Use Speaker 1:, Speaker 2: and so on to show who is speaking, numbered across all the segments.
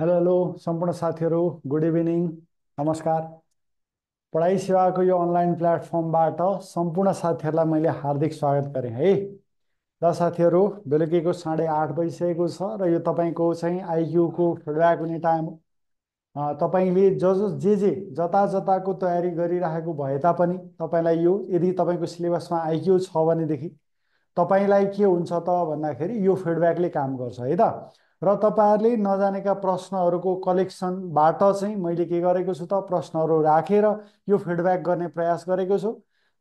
Speaker 1: Hello hello सम्पूर्ण साथीहरू good evening नमस्कार पढाइ सेवाको यो अनलाइन प्लेटफर्मबाट सम्पूर्ण साथीहरूलाई मैले हार्दिक स्वागत गरेँ है र साथीहरू बेलुकीको साढे आठ बजिसकेको छ र यो तपाईँको चाहिँ आइक्यूको फिडब्याक हुने टाइम हो तपाईँले ज ज जे जे जता जताको तयारी गरिराखेको भए तापनि तपाईँलाई यो यदि तपाईँको सिलेबसमा आइक्यू छ भनेदेखि तपाईँलाई के हुन्छ त भन्दाखेरि यो फिडब्याकले काम गर्छ है त र तपाईँहरूले नजानेका प्रश्नहरूको कलेक्सनबाट चाहिँ मैले के गरेको छु त प्रश्नहरू राखेर रा, यो फिडब्याक गर्ने प्रयास गरेको छु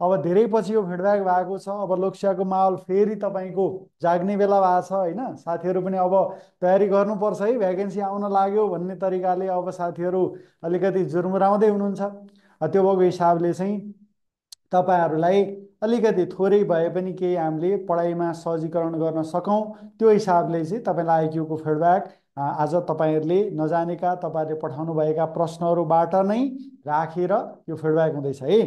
Speaker 1: अब धेरै पछि यो फिडब्याक भएको छ अब लोकसियाको माहौल फेरि तपाईँको जाग्ने बेला भएको छ होइन साथीहरू पनि अब तयारी गर्नुपर्छ है भ्याकेन्सी आउन लाग्यो भन्ने तरिकाले अब साथीहरू अलिकति जुर्मुराउँदै हुनुहुन्छ त्यो भएको हिसाबले चाहिँ तपाईँहरूलाई अलिकति थोरै भए पनि केही हामीले पढाइमा सहजीकरण गर्न सकौँ त्यो हिसाबले चाहिँ तपाईँलाई आइक्यूको फिडब्याक आज तपाईँहरूले नजानेका तपाईँहरूले पठाउनुभएका प्रश्नहरूबाट नै राखेर यो फिडब्याक हुँदैछ है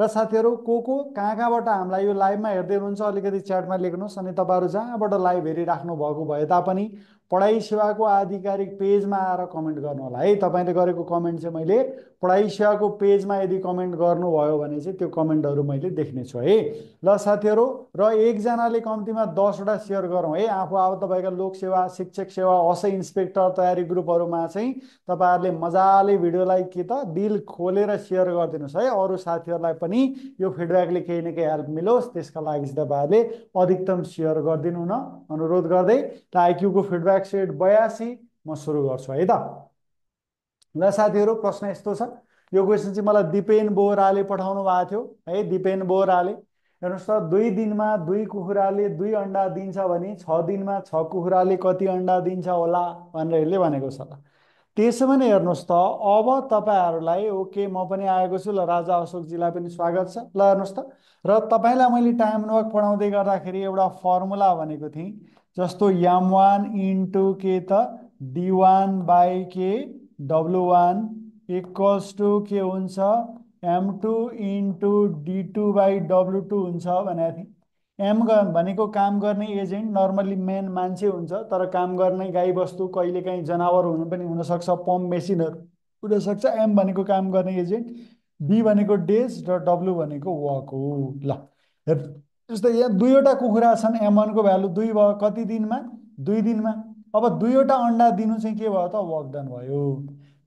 Speaker 1: र साथीहरू को को कहाँ कहाँबाट हामीलाई यो लाइभमा हेर्दै हुनुहुन्छ अलिकति च्याटमा लेख्नुहोस् अनि तपाईँहरू जहाँबाट लाइभ हेरिराख्नु भएको भए तापनि पढाइ सेवाको आधिकारिक पेजमा आएर कमेन्ट गर्नु होला है तपाईँले गरेको कमेन्ट चाहिँ मैले पढाइ सेवाको पेजमा यदि कमेन्ट गर्नुभयो भने चाहिँ त्यो कमेन्टहरू मैले देख्नेछु है ल साथीहरू र एकजनाले कम्तीमा दसवटा सेयर गरौँ है आफू अब तपाईँका लोकसेवा शिक्षक सेवा असै इन्सपेक्टर तयारी ग्रुपहरूमा चाहिँ तपाईँहरूले मजाले भिडियोलाई के त दिल खोलेर सेयर गरिदिनुहोस् है अरू साथीहरूलाई पनि यो फिडब्याकले केही न केही हेल्प मिलोस् त्यसका लागि चाहिँ तपाईँहरूले अधिकतम सेयर गरिदिनु न अनुरोध गर्दै र आइक्यूको फिडब्याक एक्सएड बयासी म सुरु गर्छु है त ल साथीहरू प्रश्न यस्तो छ यो क्वेसन चाहिँ मलाई दिपेन बोहराले पठाउनु भएको थियो है दिपेन बोहराले हेर्नुहोस् त दुई दिनमा दुई कुखुराले दुई अन्डा दिन्छ भने छ दिनमा छ कुखुराले कति अन्डा दिन्छ होला भनेर यसले भनेको छ त त्यसो भने हेर्नुहोस् त अब तपाईँहरूलाई ओके म पनि आएको छु ल राजा अशोकजीलाई पनि स्वागत छ ल हेर्नुहोस् त र तपाईँलाई मैले टाइम वर्क पढाउँदै गर्दाखेरि एउटा फर्मुला भनेको थिएँ जस्तो एम वान इन्टु के त डी वान बाई के डब्लु वान इक्वल्स टु के हुन्छ M two into D two by W two हुन्छ भनेको थिएँ एम भनेको काम गर्ने एजेन्ट नर्मली मेन मान्छे हुन्छ तर काम गर्ने गाईबस्तु कहिलेकाहीँ जनावर हुनु पनि हुनसक्छ पम्प मेसिनहरू हुनसक्छ एम भनेको काम गर्ने एजेन्ट बी भनेको डेज र डब्लु भनेको वक हो ल हेर्नु जस्तै यहाँ दुईवटा कुखुरा छन् एम वानको भ्यालु दुई भयो कति दिनमा दुई दिनमा अब दुईवटा अन्डा दिनु चाहिँ के भयो त वकडान भयो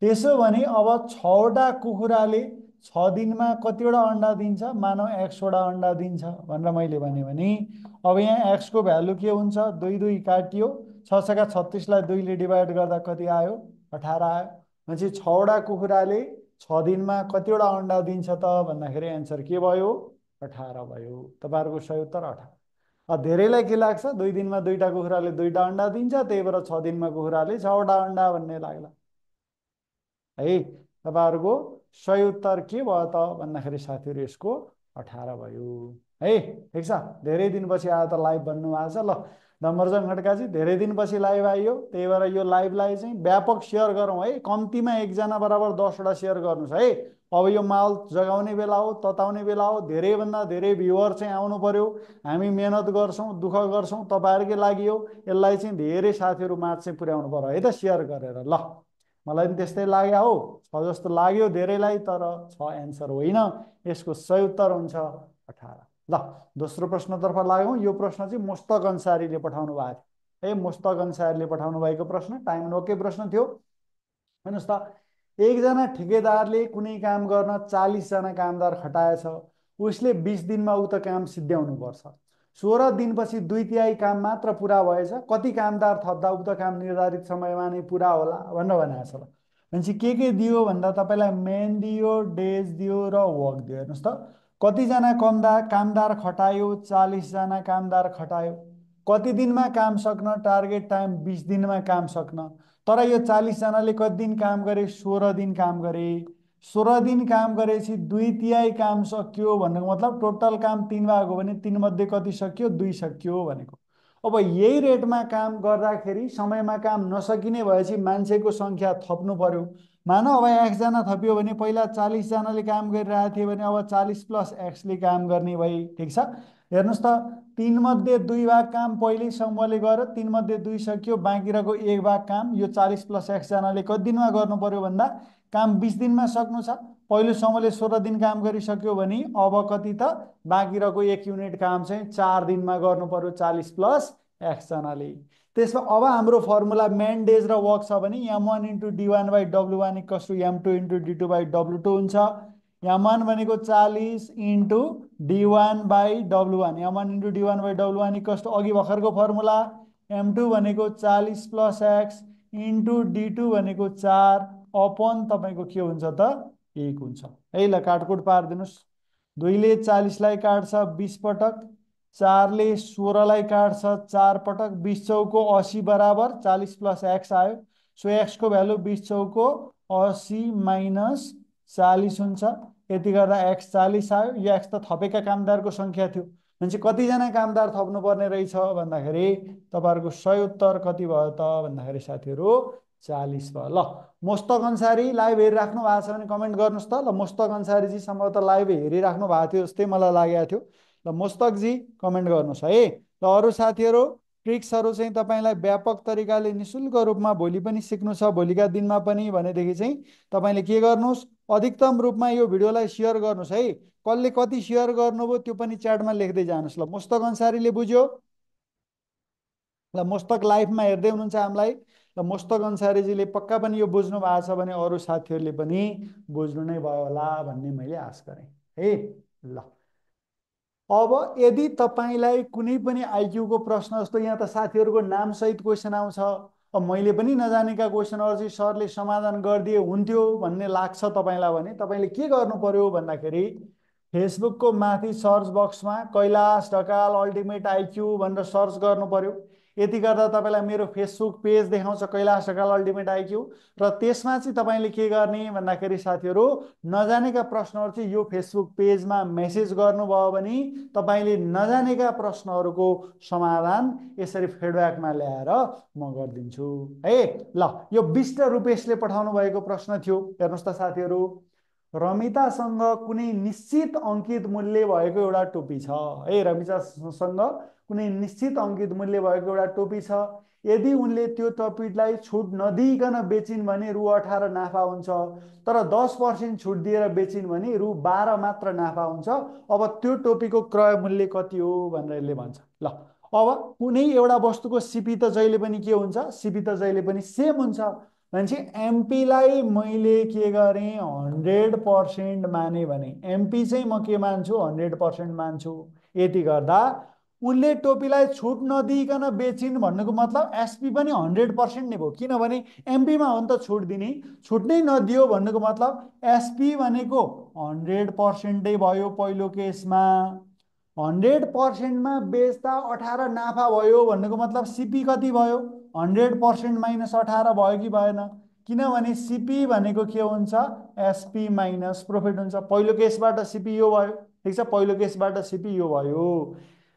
Speaker 1: त्यसो भने अब छवटा कुखुराले छ दिनमा कतिवटा अन्डा दिन्छ मानव एक्सवटा अन्डा दिन्छ भनेर मैले भने भने अब यहाँ एक्सको भ्यालु के हुन्छ दुई दुई काटियो छ सका छत्तिसलाई दुईले डिभाइड गर्दा कति आयो अठार आयो भनेपछि छवटा कुखुराले छ दिनमा कतिवटा अन्डा दिन्छ त भन्दाखेरि एन्सर के भयो अठार भयो तपाईँहरूको सयोत्तर अठार अब धेरैलाई के लाग्छ दुई दिनमा दुईवटा कुखुराले दुईवटा अन्डा दिन्छ त्यही भएर छ दिनमा कुखुराले छवटा अन्डा भन्ने लाग्ला है तपाईँहरूको उत्तर के भयो त भन्दाखेरि साथीहरू यसको अठार भयो है ठिक छ धेरै दिनपछि आयो त लाइभ भन्नुभएको छ ल डम्बरजन खड्काजी धेरै दिनपछि लाइभ आइयो त्यही भएर यो लाइभलाई चाहिँ व्यापक सेयर गरौँ है कम्तीमा एकजना बराबर दसवटा सेयर गर्नुहोस् है अब यो माल जगाउने बेला हो तताउने बेला हो धेरैभन्दा धेरै भ्युवर चाहिँ आउनु पर्यो हामी मेहनत गर्छौँ दुःख गर्छौँ तपाईँहरूकै लागि हो यसलाई चाहिँ धेरै साथीहरू माझ चाहिँ पुर्याउनु पर्यो है त सेयर गरेर ल मलाई पनि त्यस्तै लाग्यो हो छ जस्तो लाग्यो धेरैलाई तर छ एन्सर होइन यसको सही उत्तर हुन्छ अठार ल दोस्रो प्रश्नतर्फ लाग्यौँ यो प्रश्न चाहिँ मुस्तक अन्सारीले पठाउनु भएको थियो है मुस्तक अन्सारीले पठाउनु भएको प्रश्न टाइम नोके प्रश्न थियो हेर्नुहोस् त एकजना ठेकेदारले कुनै काम गर्न चालिसजना कामदार खटाएछ उसले बिस दिनमा उक्त काम सिद्ध्याउनुपर्छ सोह्र दिनपछि दुई तिहाई काम मात्र पुरा भएछ कति कामदार थप्दा उक्त काम निर्धारित समयमा नै पुरा होला भनेर भनेको छ भनेपछि के के दियो भन्दा तपाईँलाई मेन दियो डेज दियो र वर्क दियो हेर्नुहोस् त कतिजना कमदा कामदार खटायो चालिसजना कामदार खटायो कति दिनमा काम सक्न टार्गेट टाइम बिस दिनमा काम सक्न तर यो चालिसजनाले कति दिन काम गरे सोह्र दिन काम गरे सोह्र दिन काम गरेपछि दुई तिहाई काम सकियो भनेको मतलब टोटल काम तिन भएको हो भने मध्ये कति सकियो दुई सकियो भनेको अब यही रेटमा काम गर्दाखेरि समयमा काम नसकिने भएपछि मान्छेको सङ्ख्या थप्नु पर्यो मान अब एक्सजना थपियो भने पहिला चालिसजनाले काम गरिरहेको थियो भने अब चालिस प्लस एक्सले काम गर्ने भए ठिक छ हेर्नुहोस् त तिनमध्ये दुई भाग काम पहिल्यै समूहले गर्यो तिनमध्ये दुई सकियो बाँकी रहेको एक भाग काम यो चालिस प्लस एक्सजनाले कति दिनमा गर्नु पर्यो भन्दा काम बिस दिनमा सक्नु छ पहिलो समूहले सोह्र दिन काम गरिसक्यो भने अब कति त बाँकी रहेको एक युनिट काम चाहिँ चार दिनमा गर्नु पर्यो चालिस प्लस एक्सजनाले त्यसमा अब हाम्रो फर्मुला मेन डेज र वर्क छ भने M one into D one by W one equals to M two into D two by W two हुन्छ यहाँ वान भनेको चालिस into D one by W one यहाँ one into D one by W one कस्तो अघि भर्खरको formula M two भनेको चालिस plus X into D two भनेको चार अपन तपाईँको के हुन्छ त एक हुन्छ है ल काटकुट पारिदिनुहोस् दुईले चालिसलाई काट्छ बिस पटक चारले सोह्रलाई काट्छ चार पटक बिस चौको असी बराबर चालिस प्लस एक्स आयो सो एक्सको भ्यालु बिस चौको असी माइनस चालिस हुन्छ यति गर्दा एक्स चालिस आयो यो एक्स त थपेका कामदारको सङ्ख्या थियो भनेपछि कतिजना कामदार थप्नुपर्ने रहेछ भन्दाखेरि तपाईँहरूको सय उत्तर कति भयो त भन्दाखेरि साथीहरू चालिस भयो ल मोस्तक अन्सारी लाइभ हेरिराख्नु भएको छ भने कमेन्ट गर्नुहोस् त ल मोस्तक अन्सारीजी सम्भवतः लाइभ हेरिराख्नु भएको थियो जस्तै मलाई लागेको थियो ल मोस्तकजी कमेन्ट गर्नुहोस् है ल अरू साथीहरू ट्रिक्सहरू चाहिँ तपाईँलाई व्यापक तरिकाले नि शुल्क रूपमा भोलि पनि सिक्नु छ भोलिका दिनमा पनि भनेदेखि चाहिँ तपाईँले के गर्नुहोस् अधिकतम रूपमा यो भिडियोलाई सेयर गर्नुहोस् है कसले कति सेयर गर्नुभयो त्यो पनि च्याटमा लेख्दै जानुहोस् ल मुस्तक अन्सारीले बुझ्यो ल मुस्तक लाइफमा हेर्दै हुनुहुन्छ हामीलाई र मुस्तक अन्सारीजीले पक्का पनि यो बुझ्नु भएको छ भने अरू साथीहरूले पनि बुझ्नु नै भयो होला भन्ने मैले आश गरेँ है ल अब यदि तपाईँलाई कुनै पनि आइक्यूको प्रश्न जस्तो यहाँ त साथीहरूको नामसहित क्वेसन आउँछ अब मैले पनि नजानेका क्वेसनहरू चाहिँ सरले समाधान गरिदिए हुन्थ्यो भन्ने लाग्छ तपाईँलाई भने तपाईँले के गर्नु पर्यो भन्दाखेरि फेसबुकको माथि सर्च बक्समा कैलाश ढकाल अल्टिमेट आइक्यू भनेर सर्च गर्नु पर्यो यति गर्दा तपाईँलाई मेरो फेसबुक पेज देखाउँछ कैलाश ढकाल अल्टिमेट आइक्यू र त्यसमा चाहिँ तपाईँले के गर्ने भन्दाखेरि साथीहरू नजानेका प्रश्नहरू चाहिँ यो फेसबुक पेजमा मेसेज गर्नुभयो भने तपाईँले नजानेका प्रश्नहरूको समाधान यसरी फिडब्याकमा ल्याएर म गरिदिन्छु है ल यो विष्ट रूपेशले पठाउनु भएको प्रश्न थियो हेर्नुहोस् त साथीहरू रमितासँग कुनै निश्चित अङ्कित मूल्य भएको एउटा टोपी छ है रमितासँग कुनै निश्चित अङ्कित मूल्य भएको एउटा टोपी छ यदि उनले त्यो टपिटलाई छुट नदिइकन बेचिन् भने रु अठार नाफा हुन्छ तर दस पर्सेन्ट छुट दिएर बेचिन् भने रु बाह्र मात्र नाफा हुन्छ अब त्यो टोपीको क्रय मूल्य कति हो भनेर यसले भन्छ ल अब कुनै एउटा वस्तुको सिपी त जहिले पनि के हुन्छ सिपी त जहिले पनि सेम हुन्छ मान्छे एमपीलाई मैले के गरेँ हन्ड्रेड पर्सेन्ट माने भने एमपी चाहिँ म के मान्छु हन्ड्रेड पर्सेन्ट मान्छु यति गर्दा उनले टोपीलाई छुट नदिइकन बेचिन् भन्नुको मतलब एसपी पनि हन्ड्रेड पर्सेन्ट नै भयो किनभने एमपीमा हो नि त छुट दिने छुट नै नदियो भन्नुको मतलब एसपी भनेको हन्ड्रेड पर्सेन्टै भयो पहिलो केसमा हन्ड्रेड पर्सेन्टमा बेच्दा अठार नाफा भयो भन्नुको मतलब सिपी कति भयो हन्ड्रेड पर्सेन्ट माइनस अठार भयो कि भएन किनभने सिपी भनेको के हुन्छ एसपी माइनस प्रोफिट हुन्छ पहिलो केसबाट सिपी यो भयो ठिक छ पहिलो केसबाट सिपी यो भयो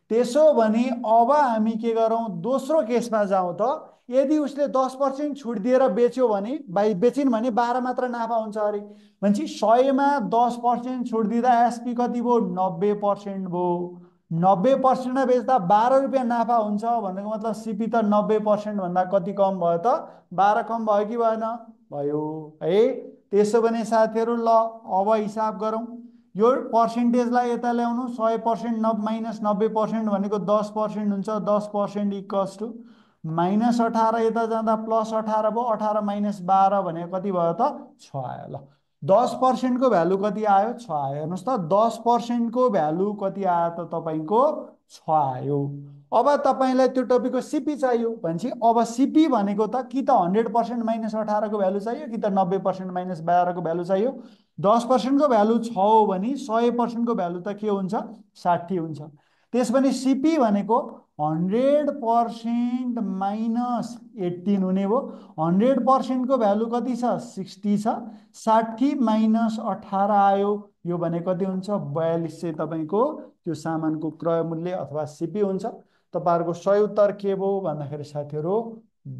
Speaker 1: त्यसो भने अब हामी के गरौँ दोस्रो केसमा जाउँ त यदि उसले दस पर्सेन्ट छुट दिएर बेच्यो भने भाइ बेचिन् भने बाह्र मात्र नाफा हुन्छ अरे भनेपछि सयमा दस पर्सेन्ट छुट दिँदा एसपी कति भयो नब्बे पर्सेन्ट भयो नब्बे पर्सेन्टमा बेच्दा बाह्र रुपियाँ नाफा हुन्छ भनेको मतलब सिपी त नब्बे पर्सेन्टभन्दा कति कम भयो त बाह्र कम भयो कि भएन भयो है त्यसो भने साथीहरू ल अब हिसाब गरौँ यो पर्सेन्टेजलाई यता ल्याउनु सय पर्सेन्ट नब माइनस नब्बे पर्सेन्ट भनेको दस पर्सेन्ट हुन्छ दस पर्सेन्ट इक्वल्स टु माइनस अठार यता जाँदा प्लस अठार भयो अठार माइनस बाह्र भनेको कति भयो त छ आयो ल दस पर्सेन्टको भ्यालु कति आयो छ आयो हेर्नुहोस् त दस पर्सेन्टको भ्यालु कति आयो त तपाईँको छ आयो अब तपाईँलाई त्यो टपिकको सिपी चाहियो भनेपछि अब सिपी भनेको त कि त हन्ड्रेड पर्सेन्ट माइनस अठारको भ्यालु चाहियो कि त नब्बे पर्सेन्ट माइनस बाह्रको भ्यालु चाहियो दस पर्सेन्टको भ्यालु छ हो भने सय पर्सेन्टको भ्यालु त के हुन्छ साठी हुन्छ त्यसपछि सिपी भनेको हन्ड्रेड पर्सेन्ट माइनस एट्टिन हुने भयो हन्ड्रेड पर्सेन्टको भ्यालु कति छ सिक्सटी छ साठी माइनस अठार आयो यो भने कति हुन्छ बयालिस चाहिँ तपाईँको त्यो सामानको क्रय मूल्य अथवा सिपी हुन्छ तपाईँहरूको सय उत्तर के भयो भन्दाखेरि साथीहरू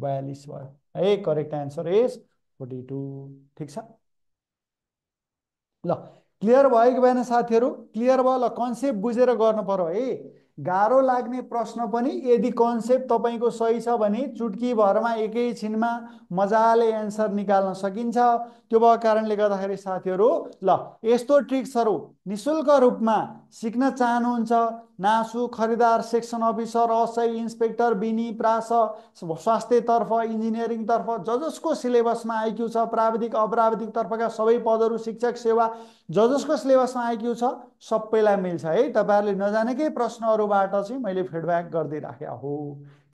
Speaker 1: बयालिस भयो है correct answer is forty two ठिक छ ल क्लियर भयो कि भएन साथीहरू क्लियर भयो ल कन्सेप्ट बुझेर गर्नु पर्यो है गाह्रो लाग्ने प्रश्न पनि यदि कन्सेप्ट तपाईँको सही छ भने चुटकी भरमा एकैछिनमा मजाले एन्सर निकाल्न सकिन्छ त्यो भएको कारणले गर्दाखेरि साथीहरू ल यस्तो ट्रिक्सहरू निशुल्क रूपमा सिक्न चाहनुहुन्छ नासु खरिदार सेक्सन अफिसर असै इन्सपेक्टर बिनी प्रास स्वास्थ्यतर्फ इन्जिनियरिङतर्फ ज जसको सिलेबसमा आइक्यू छ प्राविधिक अप्राविधिक तर्फका सबै पदहरू शिक्षक सेवा ज जसको सिलेबसमा आइक्यू छ सबैलाई मिल्छ है तपाईँहरूले नजानेकै प्रश्नहरूबाट चाहिँ मैले फिडब्याक गरिदिइराखेको हो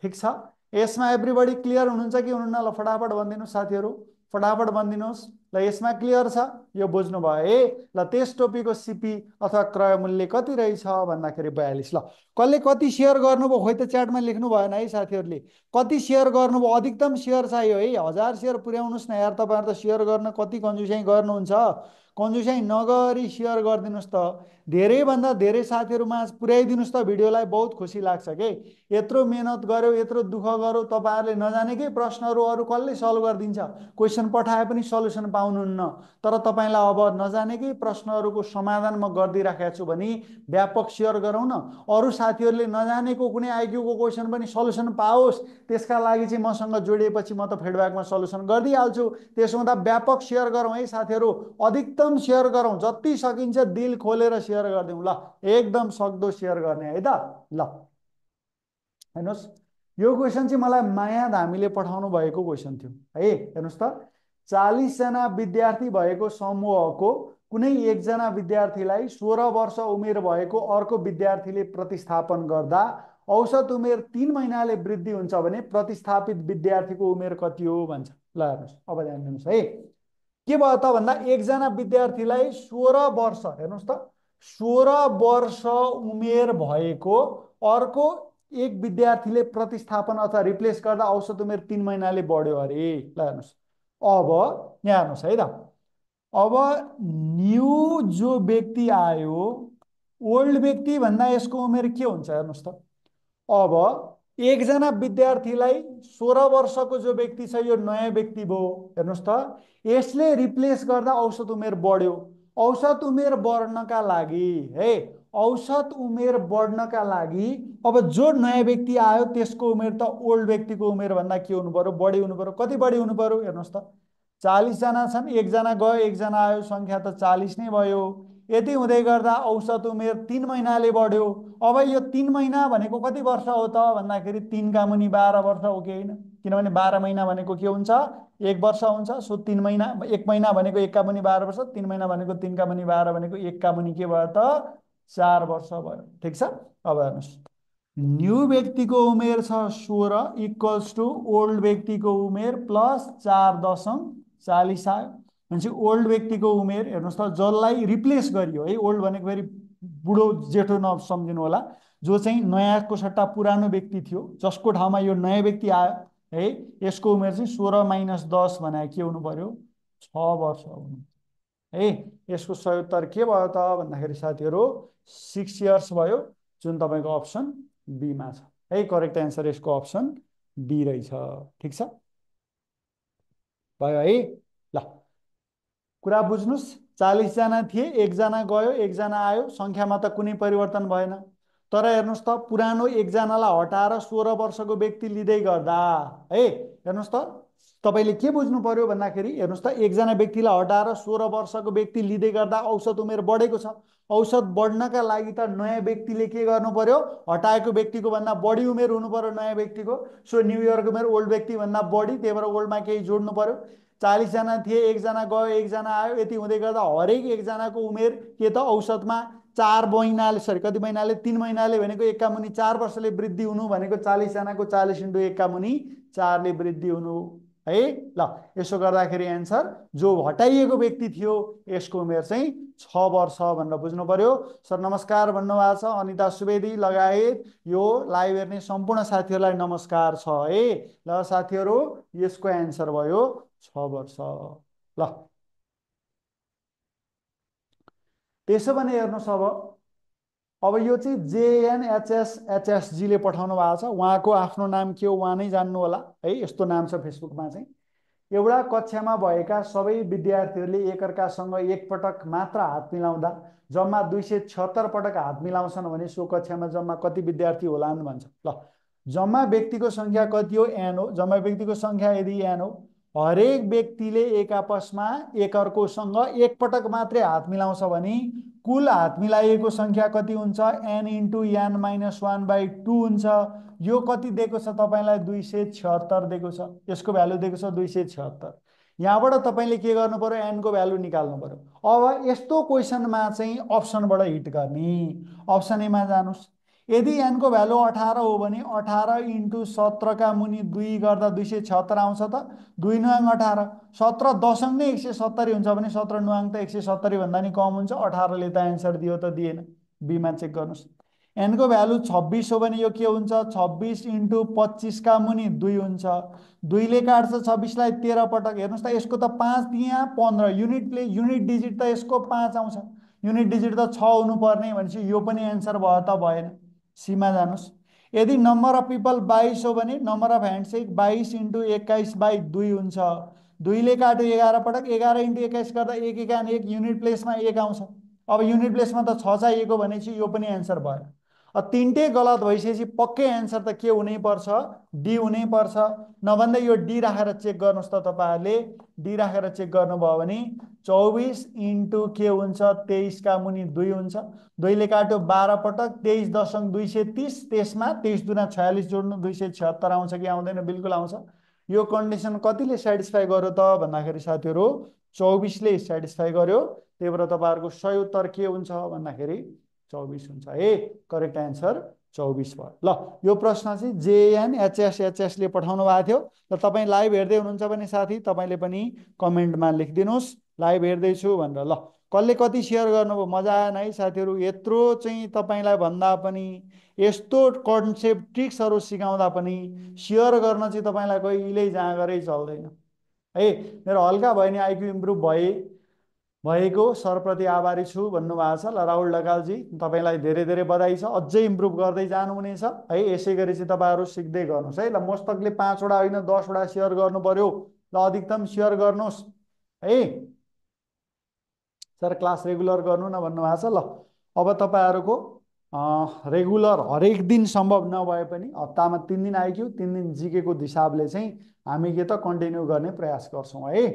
Speaker 1: ठिक छ यसमा एभ्रिबडी क्लियर हुनुहुन्छ कि हुनुहुन्न ल फटाफट भनिदिनुहोस् साथीहरू फटाफट भनिदिनुहोस् ल यसमा क्लियर छ यो बुझ्नुभयो है ल त्यस टोपीको सिपी अथवा क्रय मूल्य कति रहेछ भन्दाखेरि बयालिस ल कसले कति सेयर गर्नुभयो खोइ त च्याटमा लेख्नु भएन है साथीहरूले कति सेयर गर्नुभयो अधिकतम सेयर चाहियो है हजार सेयर पुर्याउनुहोस् न यार तपाईँहरू त सेयर गर्न कति कन्जुस्याइ गर्नुहुन्छ कन्जुसाई नगरी सेयर गरिदिनुहोस् त धेरैभन्दा धेरै साथीहरूमा पुर्याइदिनुहोस् त भिडियोलाई बहुत खुसी लाग्छ के यत्रो मेहनत गऱ्यो यत्रो दुःख गऱ्यो तपाईँहरूले नजानेकै प्रश्नहरू अरू कसले सल्भ गरिदिन्छ क्वेसन पठाए पनि सल्युसन पाउनुहुन्न तर तपाईँलाई अब नजानेकै प्रश्नहरूको समाधान म गरिदिइराखेको छु भने व्यापक सेयर गरौँ न अरू साथीहरूले नजानेको कुनै आइक्यूको क्वेसन पनि सल्युसन पाओस् त्यसका लागि चाहिँ मसँग जोडिएपछि म त फिडब्याकमा सल्युसन गरिदिइहाल्छु त्यसो हुँदा व्यापक सेयर गरौँ है साथीहरू अधिकतम एकदम सेयर गरौँ जति सकिन्छ दिल खोलेर सेयर गरिदिउँ ल एकदम सक्दो सेयर गर्ने है त ल हेर्नुहोस् यो क्वेसन चाहिँ मलाई माया धामीले पठाउनु भएको क्वेसन थियो है हेर्नुहोस् त चालिसजना विद्यार्थी भएको समूहको कुनै एकजना विद्यार्थीलाई सोह्र वर्ष उमेर भएको अर्को विद्यार्थीले प्रतिस्थापन गर्दा औसत उमेर तिन महिनाले वृद्धि हुन्छ भने प्रतिस्थापित विद्यार्थीको उमेर कति हो भन्छ ल हेर्नुहोस् अब ध्यान दिनुहोस् है के भयो त भन्दा एकजना विद्यार्थीलाई सोह्र वर्ष हेर्नुहोस् त सोह्र वर्ष उमेर भएको अर्को एक विद्यार्थीले प्रतिस्थापन अथवा रिप्लेस गर्दा औसत उमेर तिन महिनाले बढ्यो अरे ल हेर्नुहोस् अब यहाँ हेर्नुहोस् है त अब न्यु जो व्यक्ति आयो ओल्ड व्यक्ति भन्दा यसको उमेर के हुन्छ हेर्नुहोस् त अब एकजना विद्यार्थीलाई सोह्र वर्षको जो व्यक्ति छ यो नयाँ व्यक्ति भयो हेर्नुहोस् त यसले रिप्लेस गर्दा औसत उमेर बढ्यो औसत उमेर बढ्नका लागि है औसत उमेर बढ्नका लागि अब जो नयाँ व्यक्ति आयो त्यसको उमेर त ओल्ड व्यक्तिको उमेरभन्दा के हुनु पऱ्यो बढी हुनु पऱ्यो कति बढी हुनु पऱ्यो हेर्नुहोस् त चालिसजना छन् एकजना गयो एकजना आयो सङ्ख्या त चालिस नै भयो यति हुँदै गर्दा औसत उमेर तिन महिनाले बढ्यो अब यो तिन महिना भनेको कति वर्ष हो त भन्दाखेरि तिनका मुनि बाह्र वर्ष हो कि होइन किनभने बाह्र महिना भनेको के हुन्छ एक वर्ष हुन्छ सो तिन महिना एक महिना भनेको एकका मुनि बाह्र वर्ष तिन महिना भनेको तिनका मुनि बाह्र भनेको एकका मुनि के भयो त चार वर्ष भयो ठिक छ अब हेर्नुहोस् न्यू व्यक्तिको उमेर छ सोह्र इक्वल्स टु ओल्ड व्यक्तिको उमेर प्लस चार दशम चालिस आयो भनेपछि ओल्ड व्यक्तिको उमेर हेर्नुहोस् त जसलाई रिप्लेस गरियो है ओल्ड भनेको फेरि बुढो जेठो न सम्झिनु होला जो चाहिँ नयाँको सट्टा पुरानो व्यक्ति थियो जसको ठाउँमा यो नयाँ व्यक्ति आयो है यसको उमेर चाहिँ सोह्र माइनस दस भने के हुनु पर्यो छ वर्ष हुनु है यसको उत्तर के भयो त भन्दाखेरि साथीहरू सिक्स इयर्स भयो जुन तपाईँको अप्सन बीमा छ है करेक्ट एन्सर यसको अप्सन बी रहेछ ठिक छ भयो है कुरा बुझ्नुहोस् चालिसजना थिए एकजना गयो एकजना आयो सङ्ख्यामा त कुनै परिवर्तन भएन तर हेर्नुहोस् त पुरानो एकजनालाई हटाएर सोह्र वर्षको व्यक्ति लिँदै गर्दा है हेर्नुहोस् त तपाईँले के बुझ्नु पर्यो भन्दाखेरि हेर्नुहोस् त एकजना व्यक्तिलाई हटाएर सोह्र वर्षको व्यक्ति लिँदै गर्दा औसत उमेर बढेको छ औषध बढ्नका लागि त नयाँ व्यक्तिले के गर्नु पर्यो हटाएको व्यक्तिको भन्दा बढी उमेर हुनु पर्यो नयाँ व्यक्तिको सो न्यु इयरको उमेर ओल्ड व्यक्तिभन्दा बढी त्यही भएर ओल्डमा केही जोड्नु पर्यो चालिसजना थिए एकजना गयो एकजना आयो यति हुँदै गर्दा हरेक एकजनाको उमेर के त औसतमा चार महिनाले सरी कति महिनाले तिन महिनाले भनेको एक्का मुनि चार वर्षले वृद्धि हुनु भनेको चालिसजनाको चालिस इन्टु एक्का मुनि चारले वृद्धि हुनु है ल यसो गर्दाखेरि एन्सर जो हटाइएको व्यक्ति थियो यसको उमेर चाहिँ छ वर्ष भनेर बुझ्नु पर्यो सर नमस्कार भन्नुभएको छ अनिता सुवेदी लगायत यो लाइभ हेर्ने सम्पूर्ण साथीहरूलाई नमस्कार छ है ल साथीहरू यसको एन्सर भयो छ वर्ष ल त्यसो भने हेर्नुहोस् अब अब यो चाहिँ जेएनएचएस एचएसजीले पठाउनु भएको छ उहाँको आफ्नो नाम के हो उहाँ नै जान्नु होला है यस्तो नाम छ फेसबुकमा चाहिँ एउटा कक्षामा भएका सबै विद्यार्थीहरूले एकअर्कासँग एकपटक मात्र हात मिलाउँदा जम्मा दुई सय छत्तर पटक हात मिलाउँछन् भने सो कक्षामा जम्मा कति विद्यार्थी होलान् भन्छ ल जम्मा व्यक्तिको सङ्ख्या कति हो एन हो जम्मा व्यक्तिको सङ्ख्या यदि एन हो हरेक व्यक्तिले एक आपसमा एकअर्कोसँग एकपटक मात्रै हात मिलाउँछ भने कुल हात मिलाइएको सङ्ख्या कति हुन्छ N into N minus one by two हुन्छ यो कति दिएको छ तपाईँलाई दुई सय छत्तर दिएको छ यसको भ्यालु दिएको छ दुई सय छत्तर यहाँबाट तपाईँले के गर्नु पऱ्यो एनको भ्यालु निकाल्नु पऱ्यो अब यस्तो क्वेसनमा चाहिँ अप्सनबाट हिट गर्ने अप्सन एमा जानुहोस् यदि एनको भ्यालु अठार हो भने अठार इन्टु सत्रका मुनि दुई गर्दा दुई सय छत्तर आउँछ त दुई नुवाङ अठार सत्र दसङ नै एक सय सत्तरी हुन्छ भने सत्र नुवाङ त एक सय सत्तरी भन्दा नि कम हुन्छ अठारले त एन्सर दियो त दिएन बिमा चेक गर्नुहोस् एनको भ्यालु छब्बिस हो भने यो के हुन्छ छब्बिस इन्टु पच्चिसका मुनि दुई हुन्छ दुईले काट्छ छब्बिसलाई तेह्र पटक हेर्नुहोस् त यसको त पाँच यहाँ पन्ध्र युनिटले युनिट डिजिट त यसको पाँच आउँछ युनिट डिजिट त छ हुनुपर्ने भनेपछि यो पनि एन्सर भयो त भएन सीमा जानुहोस् यदि नम्बर अफ पिपल बाइस हो भने नम्बर अफ ह्यान्ड चाहिँ बाइस इन्टु एक्काइस बाई दुई हुन्छ दुईले काट्यो एघार पटक एघार इन्टु एक्काइस गर्दा एक एकान एक युनिट प्लेसमा एक आउँछ अब युनिट प्लेसमा त छ चाहिएको भनेपछि यो पनि एन्सर भयो अब तिनटै गलत भइसकेपछि पक्कै एन्सर त के हुनैपर्छ डी हुनैपर्छ नभन्दै यो डी राखेर चेक गर्नुहोस् त तपाईँहरूले डी राखेर चेक गर्नुभयो भने चौबिस इन्टु के हुन्छ तेइसका मुनि दुई हुन्छ दुईले काट्यो बाह्र पटक तेइस दशम दुई सय तिस त्यसमा तेइस दुना छयालिस जोड्नु दुई सय छत्तर आउँछ कि आउँदैन बिल्कुल आउँछ यो कन्डिसन कतिले सेटिस्फाई गर्यो त भन्दाखेरि साथीहरू चौबिसले सेटिस्फाई गर्यो त्यही भएर तपाईँहरूको सही उत्तर के हुन्छ भन्दाखेरि चौबिस हुन्छ है करेक्ट एन्सर चौबिस भयो ल यो प्रश्न चाहिँ जेएन एचएस एचएसले पठाउनु भएको थियो र तपाईँ लाइभ हेर्दै हुनुहुन्छ भने साथी तपाईँले पनि कमेन्टमा लेखिदिनुहोस् लाइभ हेर्दैछु भनेर ल कसले कति सेयर गर्नुभयो मजा आएन है साथीहरू यत्रो चाहिँ तपाईँलाई भन्दा पनि यस्तो कन्सेप्ट ट्रिक्सहरू सिकाउँदा पनि सेयर गर्न चाहिँ तपाईँलाई कहिल्यै जाँगरै चल्दैन है मेरो हल्का भयो नि आइक्यू इम्प्रुभ भए भएको सरप्रति आभारी छु भन्नुभएको छ ल राहुल ढकालजी तपाईँलाई धेरै धेरै बधाई छ अझै इम्प्रुभ गर्दै जानुहुनेछ है यसै गरी चाहिँ तपाईँहरू सिक्दै गर्नुहोस् है ल मस्तकले पाँचवटा होइन दसवटा सेयर गर्नु पर्यो ल अधिकतम सेयर गर्नुहोस् है सर क्लास रेगुलर गर्नु न भन्नुभएको छ ल अब तपाईँहरूको रेगुलर हरेक दिन सम्भव नभए पनि हप्तामा तिन दिन आइक्यो तिन दिन जिकेको हिसाबले चाहिँ हामी के त कन्टिन्यू गर्ने प्रयास गर्छौँ है